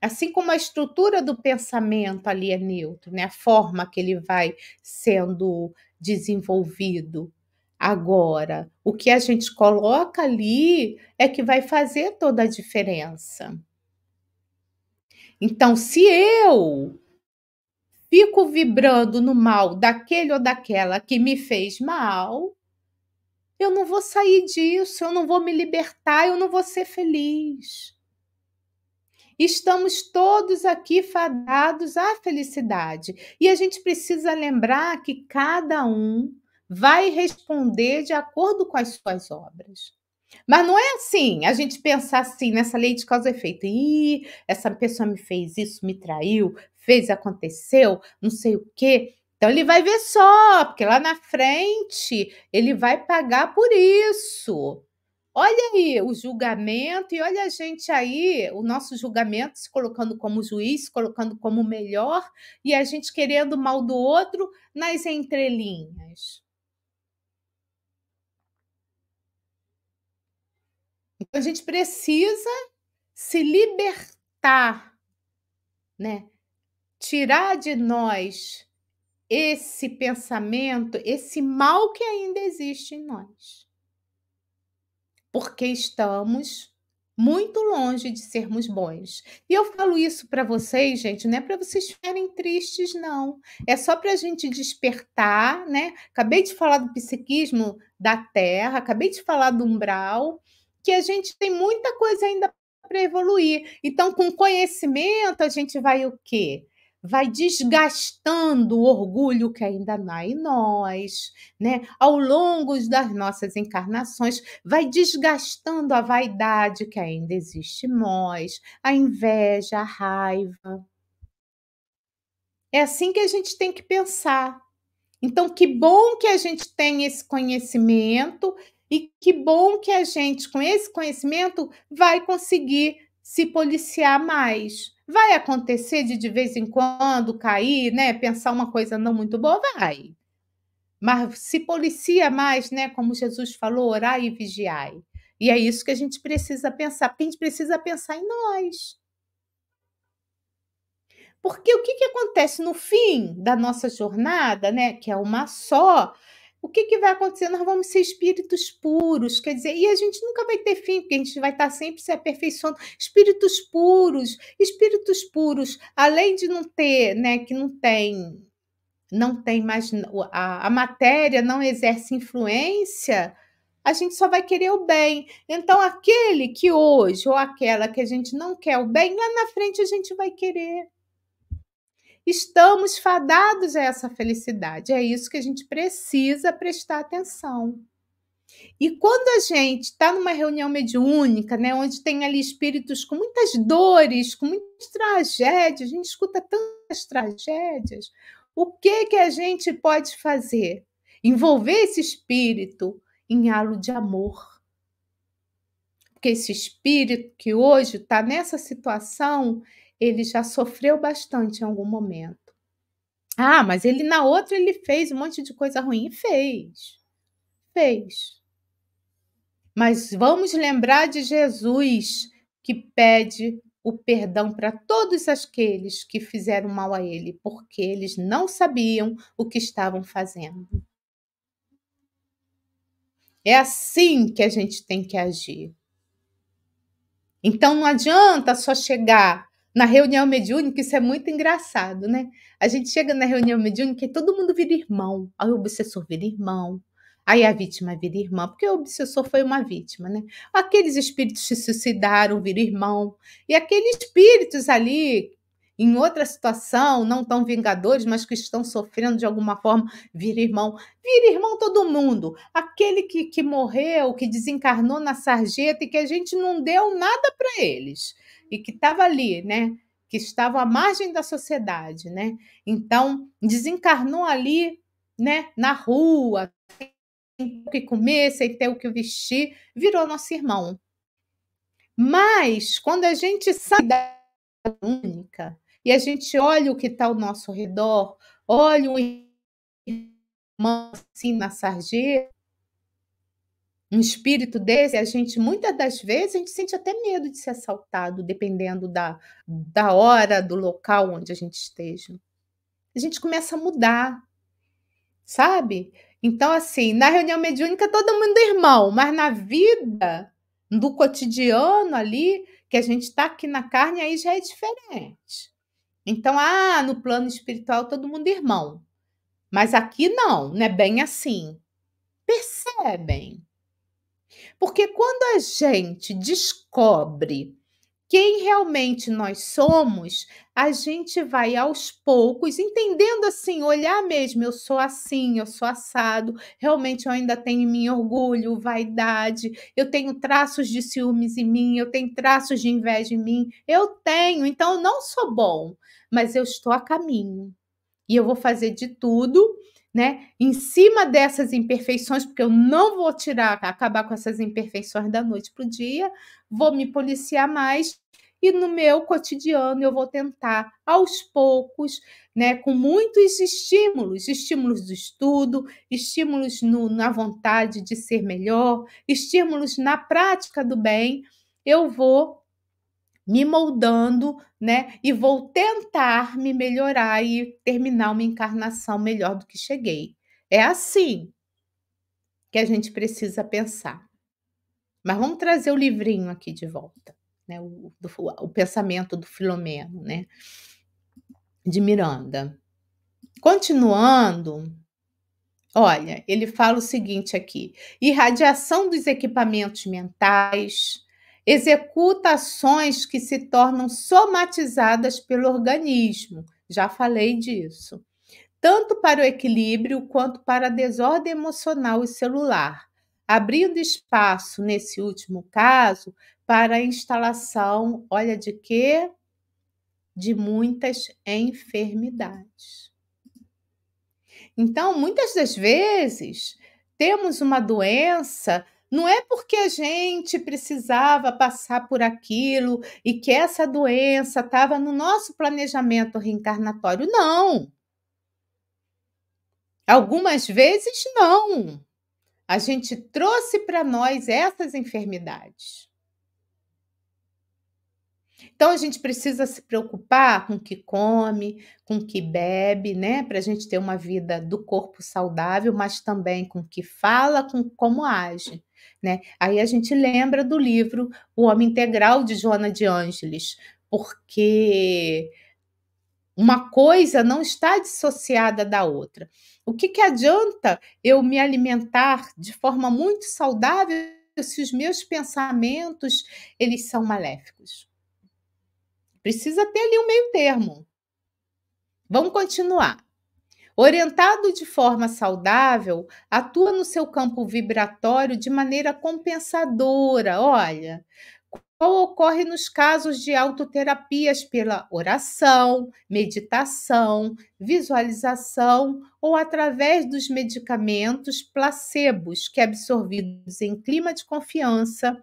Assim como a estrutura do pensamento ali é neutra, né? a forma que ele vai sendo desenvolvido. Agora, o que a gente coloca ali é que vai fazer toda a diferença. Então, se eu fico vibrando no mal daquele ou daquela que me fez mal, eu não vou sair disso, eu não vou me libertar, eu não vou ser feliz. Estamos todos aqui fadados à felicidade. E a gente precisa lembrar que cada um vai responder de acordo com as suas obras. Mas não é assim, a gente pensar assim nessa lei de causa e efeito. Ih, essa pessoa me fez isso, me traiu, fez, aconteceu, não sei o quê. Então ele vai ver só, porque lá na frente ele vai pagar por isso. Olha aí o julgamento e olha a gente aí, o nosso julgamento se colocando como juiz, se colocando como melhor e a gente querendo o mal do outro nas entrelinhas. a gente precisa se libertar, né? Tirar de nós esse pensamento, esse mal que ainda existe em nós. Porque estamos muito longe de sermos bons. E eu falo isso para vocês, gente, não é para vocês ficarem tristes, não. É só para a gente despertar, né? Acabei de falar do psiquismo da Terra, acabei de falar do umbral, que a gente tem muita coisa ainda para evoluir. Então, com conhecimento, a gente vai o quê? Vai desgastando o orgulho que ainda há em nós, né? Ao longo das nossas encarnações, vai desgastando a vaidade que ainda existe em nós, a inveja, a raiva. É assim que a gente tem que pensar. Então, que bom que a gente tem esse conhecimento, e que bom que a gente, com esse conhecimento, vai conseguir se policiar mais. Vai acontecer de de vez em quando cair, né? Pensar uma coisa não muito boa, vai. Mas se policia mais, né? Como Jesus falou, orar e vigiai. E é isso que a gente precisa pensar, porque a gente precisa pensar em nós. Porque o que, que acontece no fim da nossa jornada, né? Que é uma só, o que, que vai acontecer? Nós vamos ser espíritos puros, quer dizer, e a gente nunca vai ter fim, porque a gente vai estar tá sempre se aperfeiçoando. Espíritos puros, espíritos puros, além de não ter, né, que não tem, não tem mais, a, a matéria não exerce influência, a gente só vai querer o bem. Então, aquele que hoje ou aquela que a gente não quer o bem, lá na frente a gente vai querer. Estamos fadados a essa felicidade. É isso que a gente precisa prestar atenção. E quando a gente está numa reunião mediúnica, né, onde tem ali espíritos com muitas dores, com muitas tragédias, a gente escuta tantas tragédias, o que que a gente pode fazer? Envolver esse espírito em halo de amor. Porque esse espírito que hoje está nessa situação, ele já sofreu bastante em algum momento. Ah, mas ele na outra ele fez um monte de coisa ruim. Fez. Fez. Mas vamos lembrar de Jesus que pede o perdão para todos aqueles que fizeram mal a ele, porque eles não sabiam o que estavam fazendo. É assim que a gente tem que agir. Então não adianta só chegar na reunião mediúnica, isso é muito engraçado, né? A gente chega na reunião mediúnica e todo mundo vira irmão. Aí o obsessor vira irmão. Aí a vítima vira irmã, porque o obsessor foi uma vítima, né? Aqueles espíritos que se suicidaram viram irmão. E aqueles espíritos ali, em outra situação, não tão vingadores, mas que estão sofrendo de alguma forma, vira irmão. Vira irmão todo mundo. Aquele que, que morreu, que desencarnou na sarjeta e que a gente não deu nada para eles e que estava ali, né? Que estava à margem da sociedade, né? Então, desencarnou ali, né? Na rua, sem o que comer, sem ter o que vestir, virou nosso irmão. Mas, quando a gente sai da única e a gente olha o que está ao nosso redor, olha o irmão assim na sarjeta, um espírito desse, a gente muitas das vezes a gente sente até medo de ser assaltado, dependendo da, da hora, do local onde a gente esteja. A gente começa a mudar, sabe? Então, assim, na reunião mediúnica todo mundo é irmão, mas na vida, do cotidiano ali, que a gente está aqui na carne, aí já é diferente. Então, ah, no plano espiritual todo mundo é irmão. Mas aqui não, não é bem assim. Percebem? Porque quando a gente descobre quem realmente nós somos, a gente vai aos poucos entendendo assim, olhar mesmo, eu sou assim, eu sou assado, realmente eu ainda tenho em mim orgulho, vaidade, eu tenho traços de ciúmes em mim, eu tenho traços de inveja em mim, eu tenho, então eu não sou bom, mas eu estou a caminho. E eu vou fazer de tudo né? Em cima dessas imperfeições, porque eu não vou tirar, acabar com essas imperfeições da noite para o dia, vou me policiar mais e no meu cotidiano eu vou tentar aos poucos, né, com muitos estímulos, estímulos do estudo, estímulos no, na vontade de ser melhor, estímulos na prática do bem, eu vou me moldando, né? E vou tentar me melhorar e terminar uma encarnação melhor do que cheguei. É assim que a gente precisa pensar. Mas vamos trazer o livrinho aqui de volta, né? O, do, o pensamento do Filomeno, né? De Miranda. Continuando, olha, ele fala o seguinte aqui: irradiação dos equipamentos mentais executa ações que se tornam somatizadas pelo organismo. Já falei disso. Tanto para o equilíbrio quanto para a desordem emocional e celular, abrindo espaço, nesse último caso, para a instalação, olha de quê? De muitas enfermidades. Então, muitas das vezes, temos uma doença não é porque a gente precisava passar por aquilo e que essa doença estava no nosso planejamento reencarnatório, não. Algumas vezes não. A gente trouxe para nós essas enfermidades. Então a gente precisa se preocupar com o que come, com o que bebe, né? Para a gente ter uma vida do corpo saudável, mas também com o que fala, com como age. Né? Aí a gente lembra do livro O Homem Integral de Joana de Ângeles, porque uma coisa não está dissociada da outra. O que, que adianta eu me alimentar de forma muito saudável se os meus pensamentos eles são maléficos? Precisa ter ali um meio termo. Vamos continuar. Orientado de forma saudável, atua no seu campo vibratório de maneira compensadora. Olha, qual ocorre nos casos de autoterapias pela oração, meditação, visualização ou através dos medicamentos placebos que, absorvidos em clima de confiança,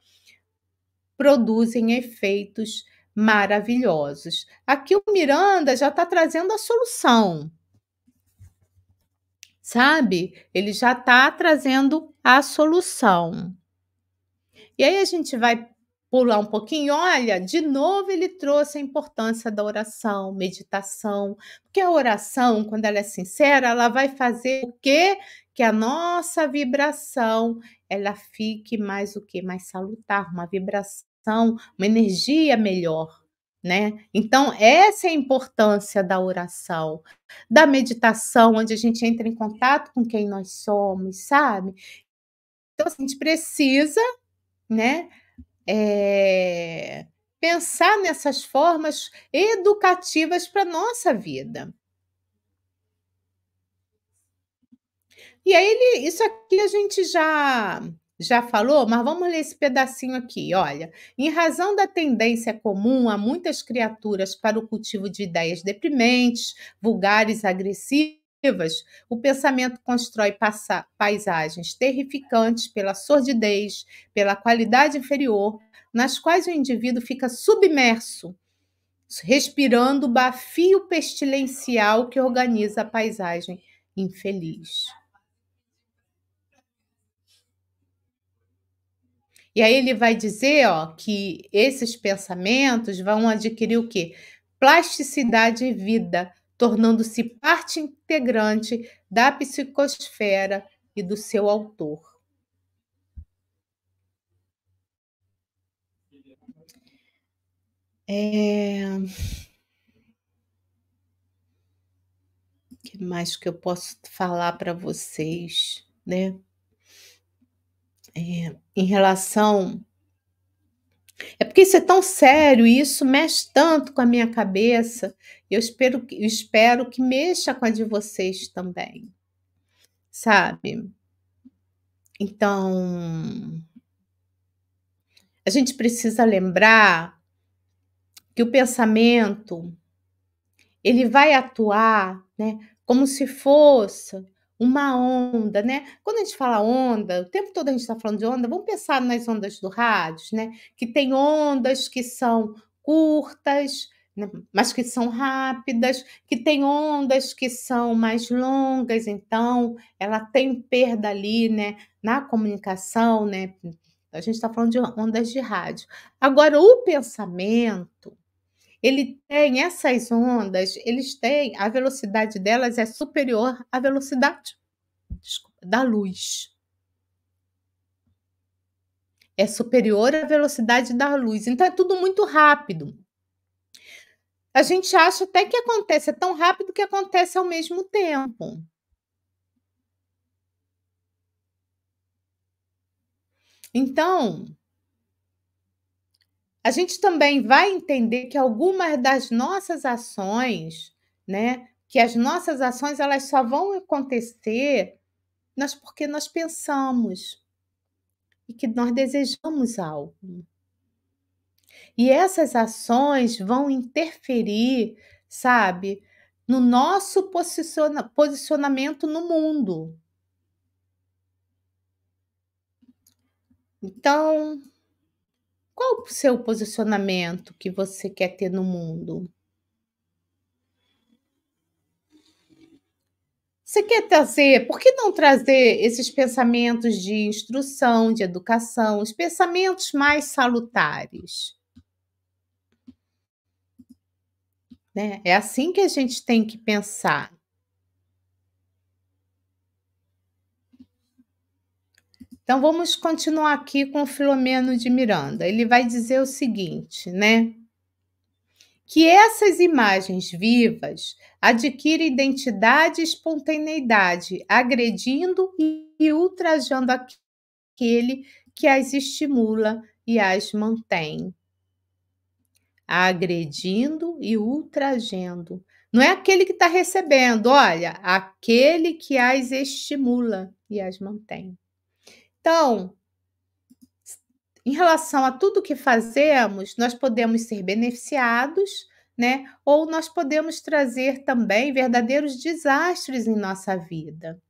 produzem efeitos maravilhosos. Aqui o Miranda já está trazendo a solução sabe? Ele já está trazendo a solução. E aí a gente vai pular um pouquinho, olha, de novo ele trouxe a importância da oração, meditação, porque a oração, quando ela é sincera, ela vai fazer o quê? Que a nossa vibração, ela fique mais o que? Mais salutar, uma vibração, uma energia melhor né? Então, essa é a importância da oração, da meditação, onde a gente entra em contato com quem nós somos, sabe? Então, assim, a gente precisa, né? É, pensar nessas formas educativas para nossa vida. E aí, ele, isso aqui a gente já já falou, mas vamos ler esse pedacinho aqui. Olha, em razão da tendência comum a muitas criaturas para o cultivo de ideias deprimentes, vulgares, agressivas, o pensamento constrói paisagens terrificantes pela sordidez, pela qualidade inferior, nas quais o indivíduo fica submerso, respirando o bafio pestilencial que organiza a paisagem infeliz. E aí ele vai dizer ó, que esses pensamentos vão adquirir o quê? Plasticidade e vida, tornando-se parte integrante da psicosfera e do seu autor. É... O que mais que eu posso falar para vocês, né? é, em relação. É porque isso é tão sério e isso mexe tanto com a minha cabeça. Eu espero, eu espero que mexa com a de vocês também, sabe? Então, a gente precisa lembrar que o pensamento ele vai atuar, né, como se fosse uma onda, né? Quando a gente fala onda, o tempo todo a gente está falando de onda, vamos pensar nas ondas do rádio, né? Que tem ondas que são curtas, né? mas que são rápidas, que tem ondas que são mais longas, então ela tem perda ali, né? Na comunicação, né? A gente está falando de ondas de rádio. Agora, o pensamento, ele tem essas ondas, eles têm a velocidade delas é superior à velocidade desculpa, da luz. É superior à velocidade da luz. Então é tudo muito rápido. A gente acha até que acontece é tão rápido que acontece ao mesmo tempo. Então, a gente também vai entender que algumas das nossas ações, né, que as nossas ações elas só vão acontecer nós porque nós pensamos e que nós desejamos algo. E essas ações vão interferir, sabe, no nosso posiciona posicionamento no mundo. Então, qual o seu posicionamento que você quer ter no mundo? Você quer trazer, por que não trazer esses pensamentos de instrução, de educação, os pensamentos mais salutares? Né? É assim que a gente tem que pensar. Então vamos continuar aqui com o Filomeno de Miranda. Ele vai dizer o seguinte, né? Que essas imagens vivas adquirem identidade e espontaneidade, agredindo e ultrajando aquele que as estimula e as mantém. Agredindo e ultrajando. Não é aquele que está recebendo, olha, aquele que as estimula e as mantém. Então, em relação a tudo que fazemos, nós podemos ser beneficiados, né? Ou nós podemos trazer também verdadeiros desastres em nossa vida.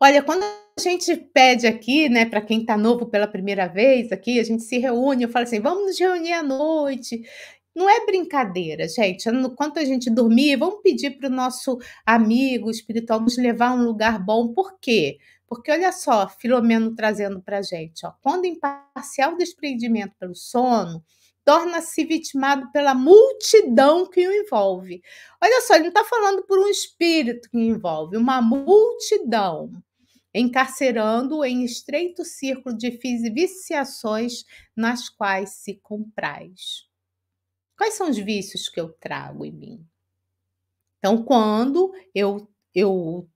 Olha, quando a gente pede aqui, né, para quem está novo pela primeira vez aqui, a gente se reúne, eu falo assim, vamos nos reunir à noite. Não é brincadeira, gente. Enquanto a gente dormir, vamos pedir para o nosso amigo espiritual nos levar a um lugar bom. Por quê? Porque olha só, Filomeno trazendo para a gente, ó, quando imparcial desprendimento pelo sono, torna-se vitimado pela multidão que o envolve. Olha só, ele não está falando por um espírito que envolve, uma multidão, encarcerando em estreito círculo de viciações nas quais se compraz. Quais são os vícios que eu trago em mim? Então, quando eu, eu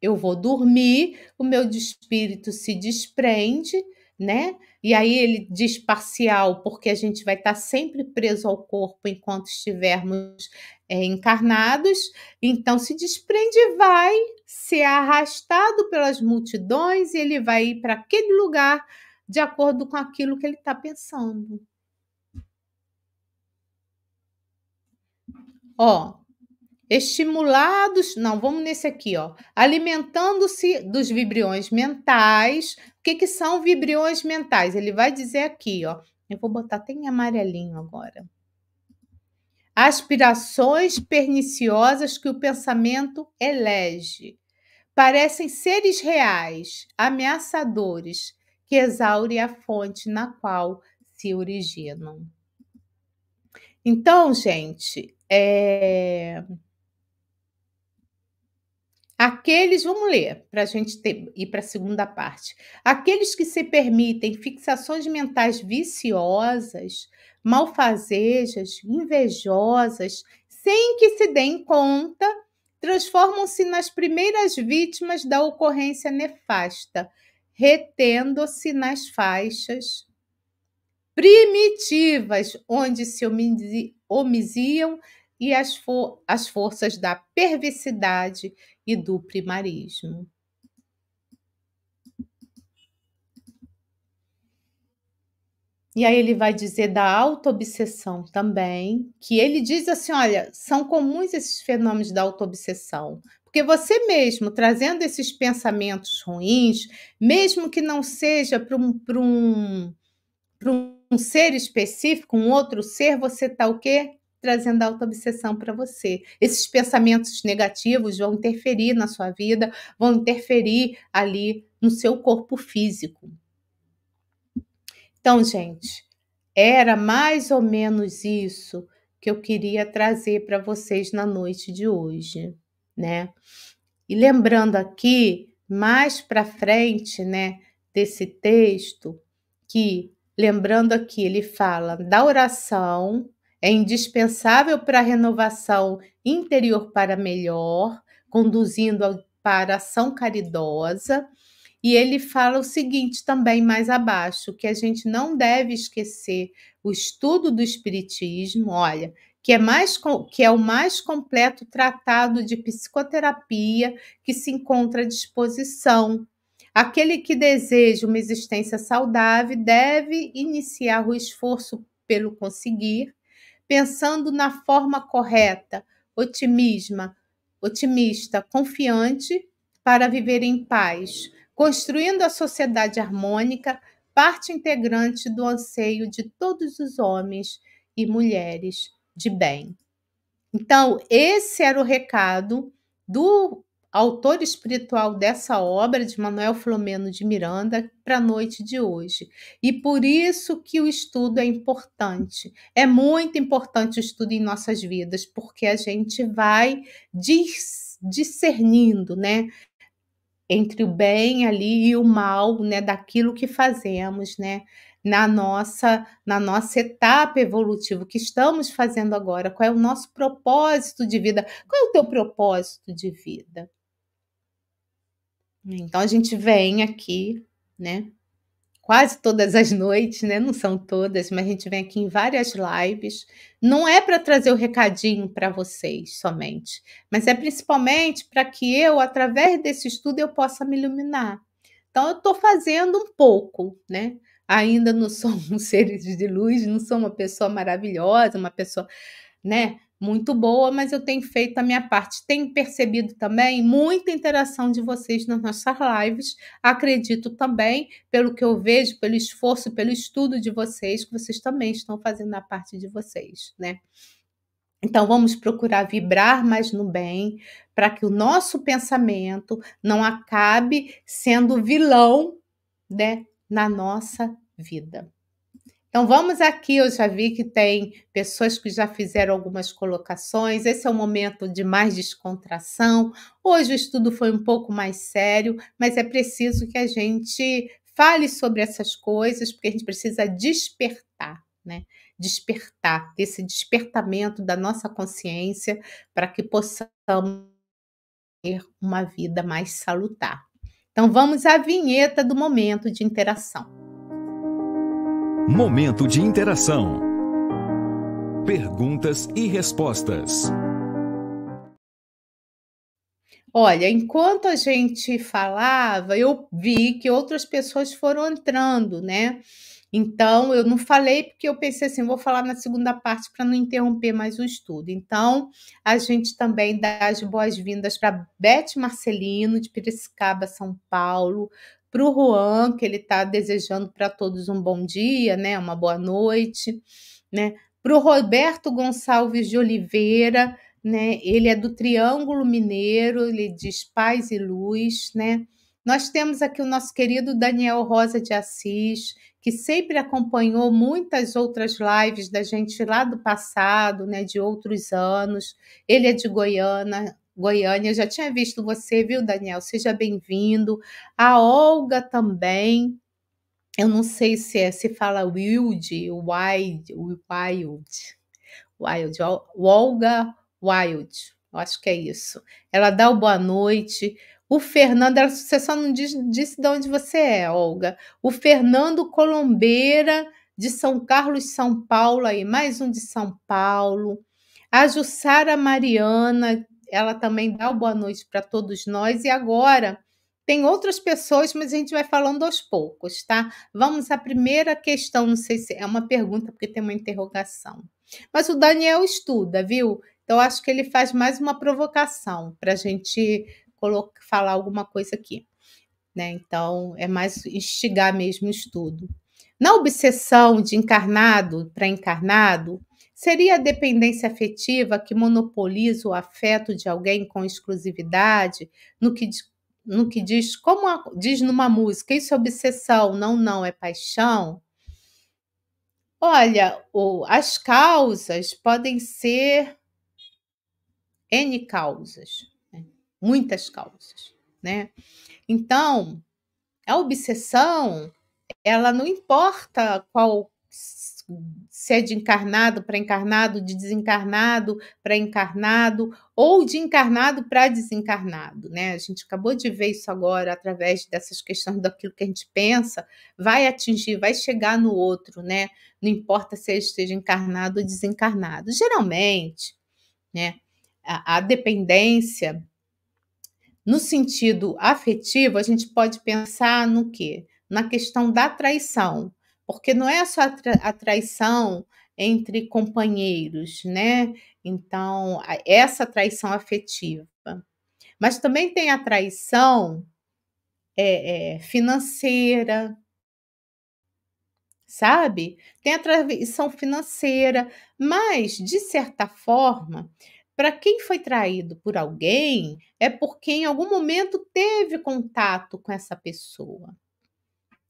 eu vou dormir, o meu espírito se desprende, né? E aí ele diz parcial, porque a gente vai estar sempre preso ao corpo enquanto estivermos é, encarnados. Então se desprende e vai ser arrastado pelas multidões e ele vai ir para aquele lugar de acordo com aquilo que ele está pensando. Ó, estimulados, não, vamos nesse aqui, ó, alimentando-se dos vibriões mentais. O que, que são vibriões mentais? Ele vai dizer aqui, ó. Eu vou botar até em amarelinho agora. Aspirações perniciosas que o pensamento elege. Parecem seres reais, ameaçadores, que exaure a fonte na qual se originam. Então, gente, é... Aqueles, vamos ler, para a gente ter, ir para a segunda parte. Aqueles que se permitem fixações mentais viciosas, malfazejas, invejosas, sem que se deem conta, transformam-se nas primeiras vítimas da ocorrência nefasta, retendo-se nas faixas primitivas, onde se homiziam e as, for as forças da perversidade e do primarismo. E aí ele vai dizer da autoobsessão também, que ele diz assim, olha, são comuns esses fenômenos da autoobsessão, porque você mesmo trazendo esses pensamentos ruins, mesmo que não seja para um, um, um ser específico, um outro ser, você está o quê? trazendo a autoobsessão para você. Esses pensamentos negativos vão interferir na sua vida, vão interferir ali no seu corpo físico. Então, gente, era mais ou menos isso que eu queria trazer para vocês na noite de hoje, né? E lembrando aqui, mais para frente, né, desse texto, que lembrando aqui, ele fala da oração, é indispensável para a renovação interior para melhor, conduzindo para ação caridosa. E ele fala o seguinte também mais abaixo, que a gente não deve esquecer o estudo do espiritismo, olha, que é, mais, que é o mais completo tratado de psicoterapia que se encontra à disposição. Aquele que deseja uma existência saudável deve iniciar o esforço pelo conseguir pensando na forma correta, otimismo, otimista, confiante para viver em paz, construindo a sociedade harmônica, parte integrante do anseio de todos os homens e mulheres de bem. Então, esse era o recado do autor espiritual dessa obra de Manuel Flomeno de Miranda, para a noite de hoje. E por isso que o estudo é importante. É muito importante o estudo em nossas vidas, porque a gente vai discernindo, né? Entre o bem ali e o mal, né, daquilo que fazemos, né, na nossa na nossa etapa evolutiva o que estamos fazendo agora, qual é o nosso propósito de vida? Qual é o teu propósito de vida? Então a gente vem aqui, né? Quase todas as noites, né? Não são todas, mas a gente vem aqui em várias lives. Não é para trazer o recadinho para vocês somente, mas é principalmente para que eu, através desse estudo, eu possa me iluminar. Então eu estou fazendo um pouco, né? Ainda não sou <laughs> um ser de luz, não sou uma pessoa maravilhosa, uma pessoa, né? muito boa, mas eu tenho feito a minha parte. Tenho percebido também muita interação de vocês nas nossas lives. Acredito também, pelo que eu vejo, pelo esforço, pelo estudo de vocês, que vocês também estão fazendo a parte de vocês, né? Então vamos procurar vibrar mais no bem, para que o nosso pensamento não acabe sendo vilão, né, na nossa vida. Então vamos aqui, eu já vi que tem pessoas que já fizeram algumas colocações. Esse é o momento de mais descontração. Hoje o estudo foi um pouco mais sério, mas é preciso que a gente fale sobre essas coisas, porque a gente precisa despertar, né? Despertar, esse despertamento da nossa consciência para que possamos ter uma vida mais salutar. Então vamos à vinheta do momento de interação. Momento de interação. Perguntas e respostas. Olha, enquanto a gente falava, eu vi que outras pessoas foram entrando, né? Então, eu não falei porque eu pensei assim, vou falar na segunda parte para não interromper mais o estudo. Então, a gente também dá as boas-vindas para Beth Marcelino, de Piracicaba, São Paulo, para o Juan, que ele está desejando para todos um bom dia, né? Uma boa noite, né? Para o Roberto Gonçalves de Oliveira, né? Ele é do Triângulo Mineiro, ele diz paz e luz, né? Nós temos aqui o nosso querido Daniel Rosa de Assis, que sempre acompanhou muitas outras lives da gente lá do passado, né, de outros anos. Ele é de Goiânia, Goiânia. Eu já tinha visto você, viu, Daniel? Seja bem-vindo. A Olga também. Eu não sei se é, se fala Wild, Wild, Wild, Wild, Olga Wild. Eu acho que é isso. Ela dá o boa noite. O Fernando, ela, você só não diz, disse de onde você é, Olga. O Fernando Colombeira, de São Carlos, São Paulo, aí, mais um de São Paulo. A Jussara Mariana, ela também dá o boa noite para todos nós e agora tem outras pessoas, mas a gente vai falando aos poucos, tá? Vamos à primeira questão, não sei se é uma pergunta porque tem uma interrogação. Mas o Daniel estuda, viu? Então acho que ele faz mais uma provocação para a gente colocar, falar alguma coisa aqui, né? Então é mais instigar mesmo o estudo. Na obsessão de encarnado para encarnado, Seria a dependência afetiva que monopoliza o afeto de alguém com exclusividade no que, no que diz, como a, diz numa música, isso é obsessão, não, não, é paixão? Olha, o, as causas podem ser N causas, né? muitas causas, né? Então, a obsessão, ela não importa qual se é de encarnado para encarnado, de desencarnado para encarnado, ou de encarnado para desencarnado, né? A gente acabou de ver isso agora através dessas questões daquilo que a gente pensa, vai atingir, vai chegar no outro, né? Não importa se ele esteja encarnado ou desencarnado. Geralmente, né, a, a dependência no sentido afetivo, a gente pode pensar no quê? Na questão da traição, porque não é só a traição entre companheiros, né? Então, essa traição afetiva. Mas também tem a traição é, é, financeira, sabe? Tem a traição financeira, mas, de certa forma, para quem foi traído por alguém, é porque em algum momento teve contato com essa pessoa.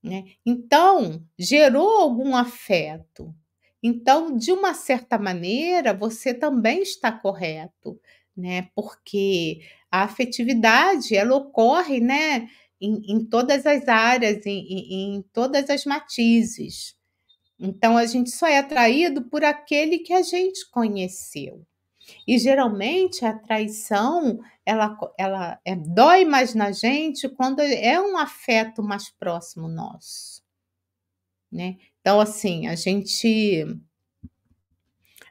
Né? Então, gerou algum afeto. Então, de uma certa maneira, você também está correto, né? Porque a afetividade ela ocorre, né? Em, em todas as áreas, em, em, em todas as matizes. Então, a gente só é atraído por aquele que a gente conheceu. E geralmente a traição ela, ela é, dói mais na gente quando é um afeto mais próximo nosso, né? Então assim a gente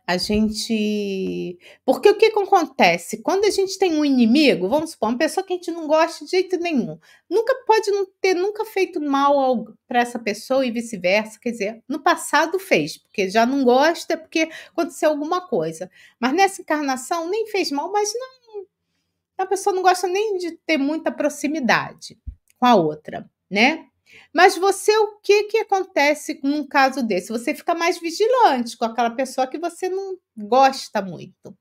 a gente. Porque o que, que acontece? Quando a gente tem um inimigo, vamos supor, uma pessoa que a gente não gosta de jeito nenhum, nunca pode não ter nunca feito mal para essa pessoa e vice-versa. Quer dizer, no passado fez, porque já não gosta, é porque aconteceu alguma coisa. Mas nessa encarnação nem fez mal, mas não. A pessoa não gosta nem de ter muita proximidade com a outra, né? Mas você, o que, que acontece num caso desse? Você fica mais vigilante com aquela pessoa que você não gosta muito.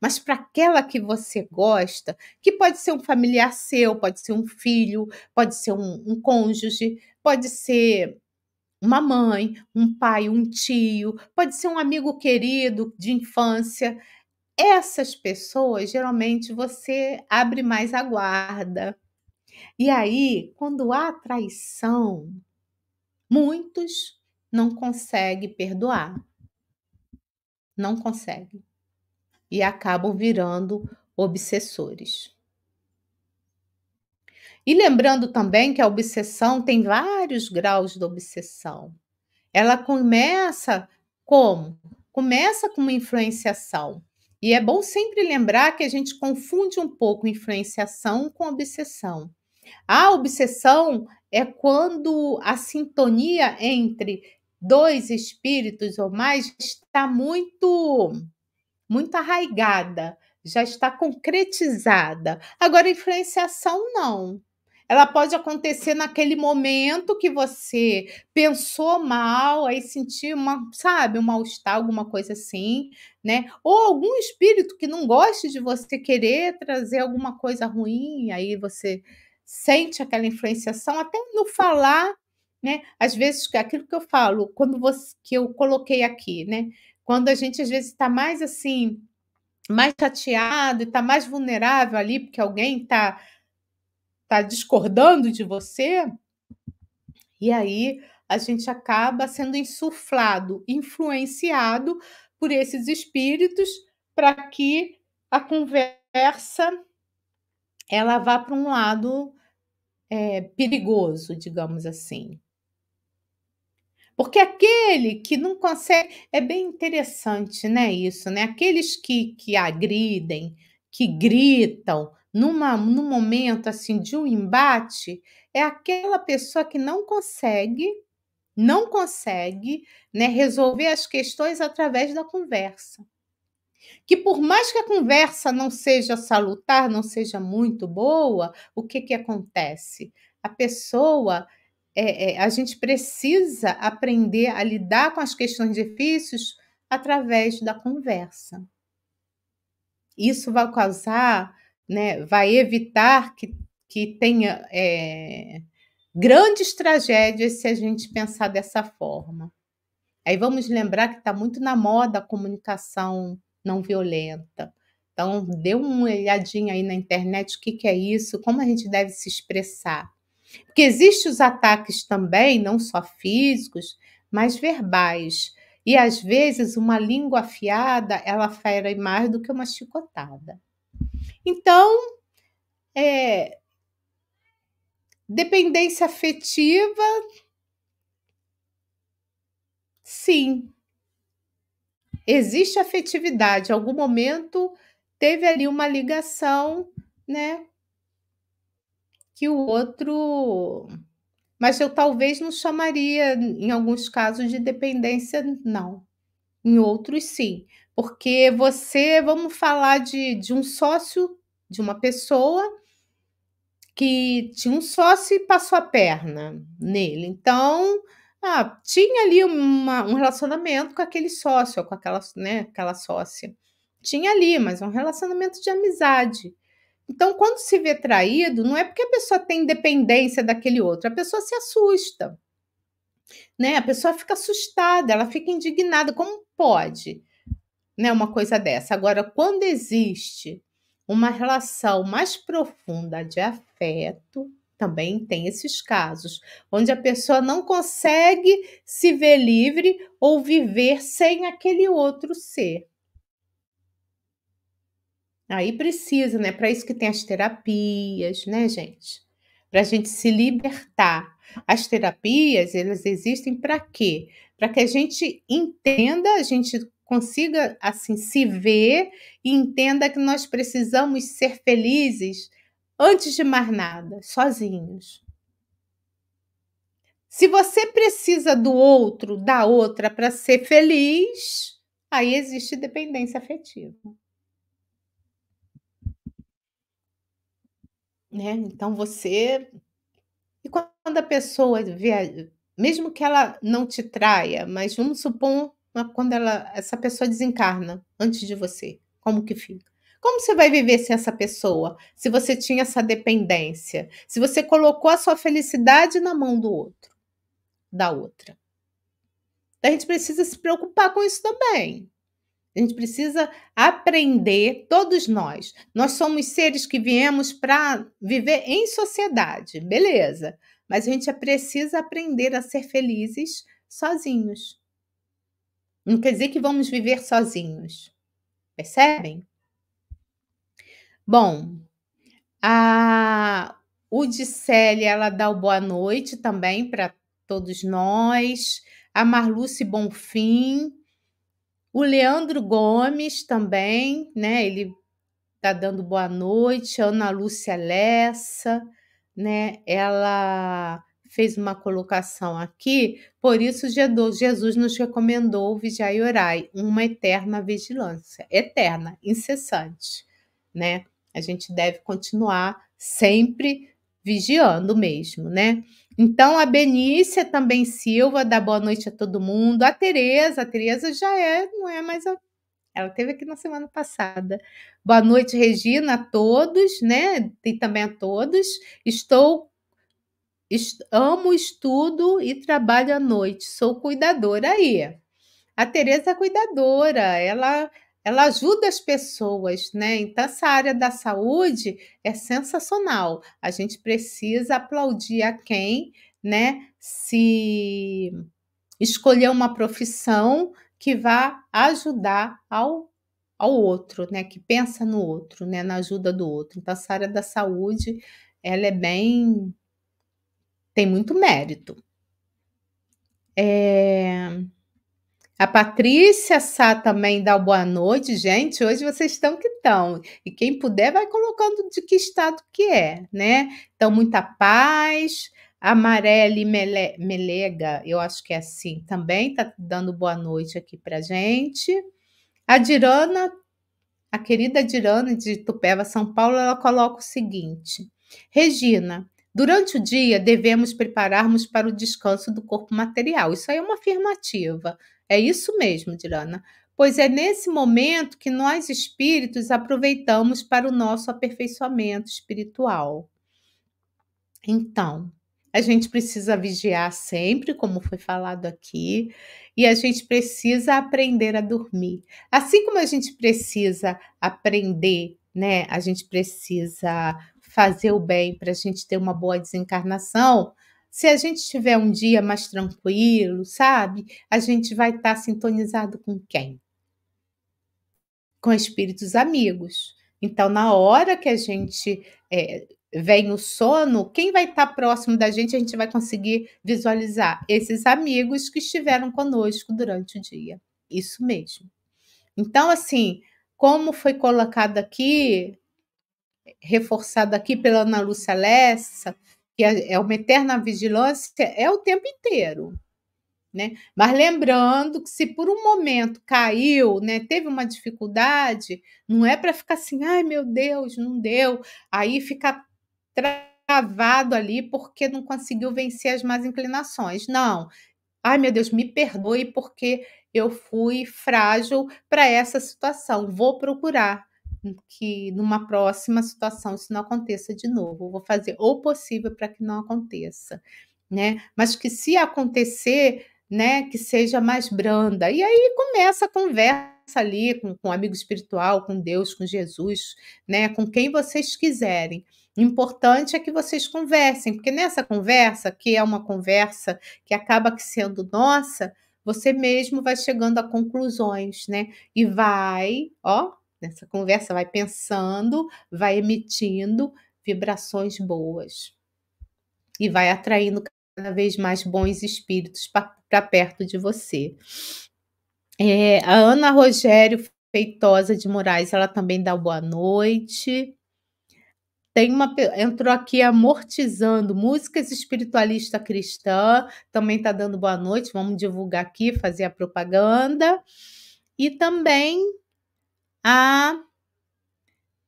Mas para aquela que você gosta, que pode ser um familiar seu, pode ser um filho, pode ser um, um cônjuge, pode ser uma mãe, um pai, um tio, pode ser um amigo querido de infância. Essas pessoas, geralmente, você abre mais a guarda, e aí, quando há traição, muitos não conseguem perdoar. Não conseguem. E acabam virando obsessores. E lembrando também que a obsessão tem vários graus de obsessão. Ela começa como? Começa com uma influenciação. E é bom sempre lembrar que a gente confunde um pouco influenciação com obsessão. A obsessão é quando a sintonia entre dois espíritos ou mais está muito muito arraigada, já está concretizada. Agora, influenciação não. Ela pode acontecer naquele momento que você pensou mal, aí sentiu uma, sabe, um mal-estar, alguma coisa assim, né? Ou algum espírito que não goste de você querer trazer alguma coisa ruim, aí você sente aquela influenciação até no falar, né? Às vezes aquilo que eu falo, quando você, que eu coloquei aqui, né? Quando a gente às vezes está mais assim, mais chateado, está mais vulnerável ali porque alguém está tá discordando de você, e aí a gente acaba sendo insuflado, influenciado por esses espíritos para que a conversa ela é vá para um lado é, perigoso, digamos assim. Porque aquele que não consegue. É bem interessante, né? Isso, né? Aqueles que, que agridem, que gritam, numa, num momento assim de um embate, é aquela pessoa que não consegue, não consegue né, resolver as questões através da conversa que por mais que a conversa não seja salutar, não seja muito boa, o que, que acontece? A pessoa, é, é, a gente precisa aprender a lidar com as questões difíceis através da conversa. Isso vai causar, né, vai evitar que, que tenha é, grandes tragédias se a gente pensar dessa forma. Aí vamos lembrar que está muito na moda a comunicação não violenta. Então, dê uma olhadinha aí na internet o que, que é isso, como a gente deve se expressar. Porque existem os ataques também, não só físicos, mas verbais. E às vezes uma língua afiada ela fere mais do que uma chicotada. Então, é, dependência afetiva, sim, existe afetividade. Em algum momento teve ali uma ligação, né? Que o outro. Mas eu talvez não chamaria, em alguns casos, de dependência, não. Em outros, sim. Porque você, vamos falar de, de um sócio, de uma pessoa que tinha um sócio e passou a perna nele. Então, ah, tinha ali uma, um relacionamento com aquele sócio, com aquela, né, aquela sócia. Tinha ali, mas é um relacionamento de amizade. Então, quando se vê traído, não é porque a pessoa tem dependência daquele outro, a pessoa se assusta. Né? A pessoa fica assustada, ela fica indignada, como pode? Né, uma coisa dessa. Agora, quando existe uma relação mais profunda de afeto, também tem esses casos, onde a pessoa não consegue se ver livre ou viver sem aquele outro ser. Aí precisa, né? Para isso que tem as terapias, né, gente? Para a gente se libertar. As terapias, elas existem para quê? Para que a gente entenda, a gente consiga assim se ver e entenda que nós precisamos ser felizes antes de mais nada, sozinhos. Se você precisa do outro, da outra, para ser feliz, aí existe dependência afetiva. Né? Então você. E quando a pessoa vê, mesmo que ela não te traia, mas vamos supor quando ela, essa pessoa desencarna antes de você, como que fica? Como você vai viver sem essa pessoa? Se você tinha essa dependência, se você colocou a sua felicidade na mão do outro, da outra. Então, a gente precisa se preocupar com isso também. A gente precisa aprender, todos nós. Nós somos seres que viemos para viver em sociedade, beleza. Mas a gente precisa aprender a ser felizes sozinhos. Não quer dizer que vamos viver sozinhos. Percebem? Bom, a Udicélia, ela dá o boa noite também para todos nós. A Marluce Bonfim, o Leandro Gomes também, né? Ele tá dando boa noite. A Ana Lúcia Lessa, né? Ela fez uma colocação aqui, por isso Jesus nos recomendou vigiar e orar, uma eterna vigilância, eterna, incessante, né? A gente deve continuar sempre vigiando mesmo, né? Então, a Benícia também Silva dá boa noite a todo mundo. A Tereza, a Tereza já é, não é mais a... Ela teve aqui na semana passada. Boa noite, Regina, a todos, né? E também a todos. Estou est... amo estudo e trabalho à noite. Sou cuidadora aí. A Tereza é cuidadora, ela ela ajuda as pessoas, né? Então, essa área da saúde é sensacional. A gente precisa aplaudir a quem, né, se escolher uma profissão que vá ajudar ao, ao outro, né, que pensa no outro, né, na ajuda do outro. Então, essa área da saúde, ela é bem. tem muito mérito. É... A Patrícia Sá também dá boa noite, gente. Hoje vocês estão que estão. E quem puder vai colocando de que estado que é, né? Então, muita paz. A Marelle Mele... Melega, eu acho que é assim, também está dando boa noite aqui para gente. A Dirana, a querida Dirana de Tupéva, São Paulo, ela coloca o seguinte: Regina, Durante o dia, devemos prepararmos para o descanso do corpo material. Isso aí é uma afirmativa. É isso mesmo, Dirana. Pois é nesse momento que nós espíritos aproveitamos para o nosso aperfeiçoamento espiritual. Então, a gente precisa vigiar sempre, como foi falado aqui, e a gente precisa aprender a dormir. Assim como a gente precisa aprender, né? A gente precisa fazer o bem para a gente ter uma boa desencarnação, se a gente tiver um dia mais tranquilo, sabe? A gente vai estar tá sintonizado com quem? Com espíritos amigos. Então, na hora que a gente é, vem o sono, quem vai estar tá próximo da gente, a gente vai conseguir visualizar esses amigos que estiveram conosco durante o dia. Isso mesmo. Então, assim, como foi colocado aqui, reforçado aqui pela Ana Lúcia Lessa, que é, é uma eterna vigilância, é o tempo inteiro. Né? Mas lembrando que se por um momento caiu, né, teve uma dificuldade, não é para ficar assim, ai meu Deus, não deu, aí fica travado ali porque não conseguiu vencer as más inclinações. Não, ai meu Deus, me perdoe porque eu fui frágil para essa situação, vou procurar que numa próxima situação isso não aconteça de novo. Eu vou fazer o possível para que não aconteça, né? Mas que se acontecer, né, que seja mais branda. E aí começa a conversa ali com, o amigo espiritual, com Deus, com Jesus, né, com quem vocês quiserem. O importante é que vocês conversem, porque nessa conversa, que é uma conversa que acaba sendo nossa, você mesmo vai chegando a conclusões, né? E vai, ó, nessa conversa, vai pensando, vai emitindo vibrações boas e vai atraindo cada vez mais bons espíritos para perto de você. É, a Ana Rogério Feitosa de Moraes, ela também dá boa noite. Tem uma entrou aqui amortizando músicas espiritualista cristã, também está dando boa noite. Vamos divulgar aqui, fazer a propaganda. E também a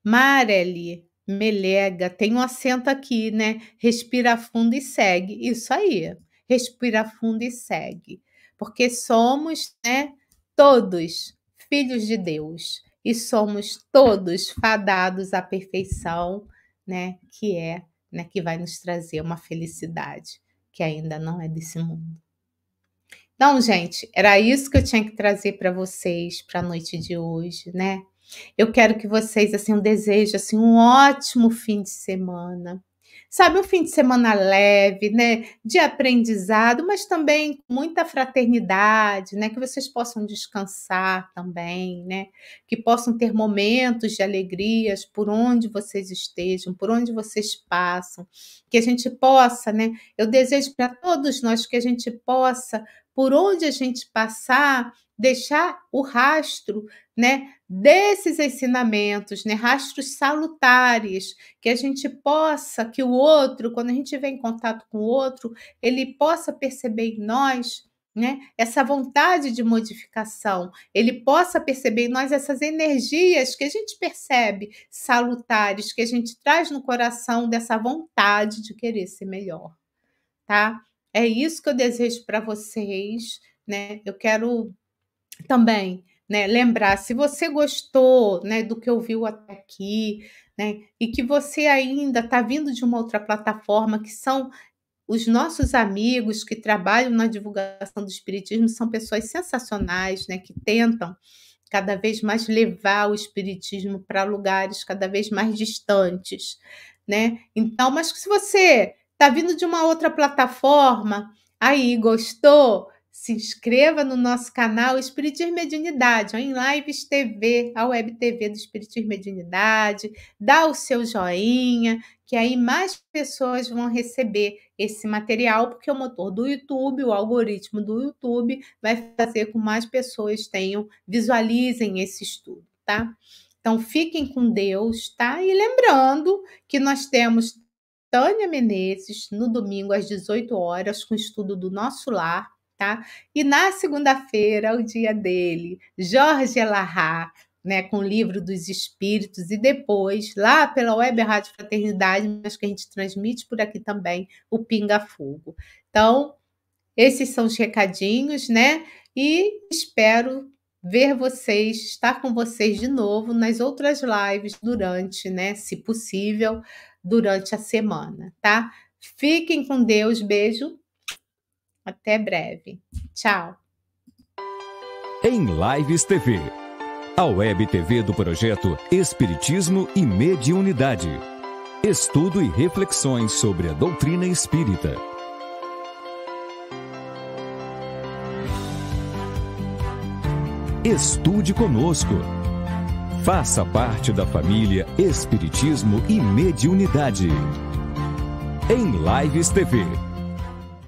Mareli Melega, tem um acento aqui, né? Respira fundo e segue. Isso aí. Respira fundo e segue. Porque somos, né, todos filhos de Deus e somos todos fadados à perfeição, né, que é, né, que vai nos trazer uma felicidade que ainda não é desse mundo. Então, gente, era isso que eu tinha que trazer para vocês para a noite de hoje, né? Eu quero que vocês assim um desejo assim um ótimo fim de semana. Sabe, um fim de semana leve, né? De aprendizado, mas também muita fraternidade, né? Que vocês possam descansar também, né? Que possam ter momentos de alegrias por onde vocês estejam, por onde vocês passam. Que a gente possa, né? Eu desejo para todos nós que a gente possa por onde a gente passar, deixar o rastro, né, desses ensinamentos, né, rastros salutares, que a gente possa, que o outro, quando a gente vem em contato com o outro, ele possa perceber em nós né? Essa vontade de modificação, ele possa perceber em nós essas energias que a gente percebe salutares, que a gente traz no coração dessa vontade de querer ser melhor, tá? É isso que eu desejo para vocês, né? Eu quero também né, lembrar, se você gostou né, do que ouviu até aqui, né, e que você ainda está vindo de uma outra plataforma, que são os nossos amigos que trabalham na divulgação do Espiritismo, são pessoas sensacionais, né, que tentam cada vez mais levar o Espiritismo para lugares cada vez mais distantes. Né? Então, mas se você Tá vindo de uma outra plataforma? Aí, gostou? Se inscreva no nosso canal Espiritismo e Mediunidade, em Lives TV, a Web TV do Espiritismo e Mediunidade. Dá o seu joinha, que aí mais pessoas vão receber esse material, porque o motor do YouTube, o algoritmo do YouTube, vai fazer com que mais pessoas tenham, visualizem esse estudo, tá? Então, fiquem com Deus, tá? E lembrando que nós temos Tânia Menezes, no domingo às 18 horas, com estudo do Nosso Lar, tá? E na segunda-feira, o dia dele, Jorge Larrá, né, com o livro dos espíritos, e depois, lá pela Web Rádio Fraternidade, mas que a gente transmite por aqui também, o Pinga Fogo. Então, esses são os recadinhos, né? E espero ver vocês, estar com vocês de novo nas outras lives durante, né, se possível, durante a semana, tá? Fiquem com Deus, beijo. Até breve. Tchau. Em Lives TV, a web TV do projeto Espiritismo e Mediunidade. Estudo e reflexões sobre a doutrina espírita. Estude conosco. Faça parte da família Espiritismo e Mediunidade. Em Lives TV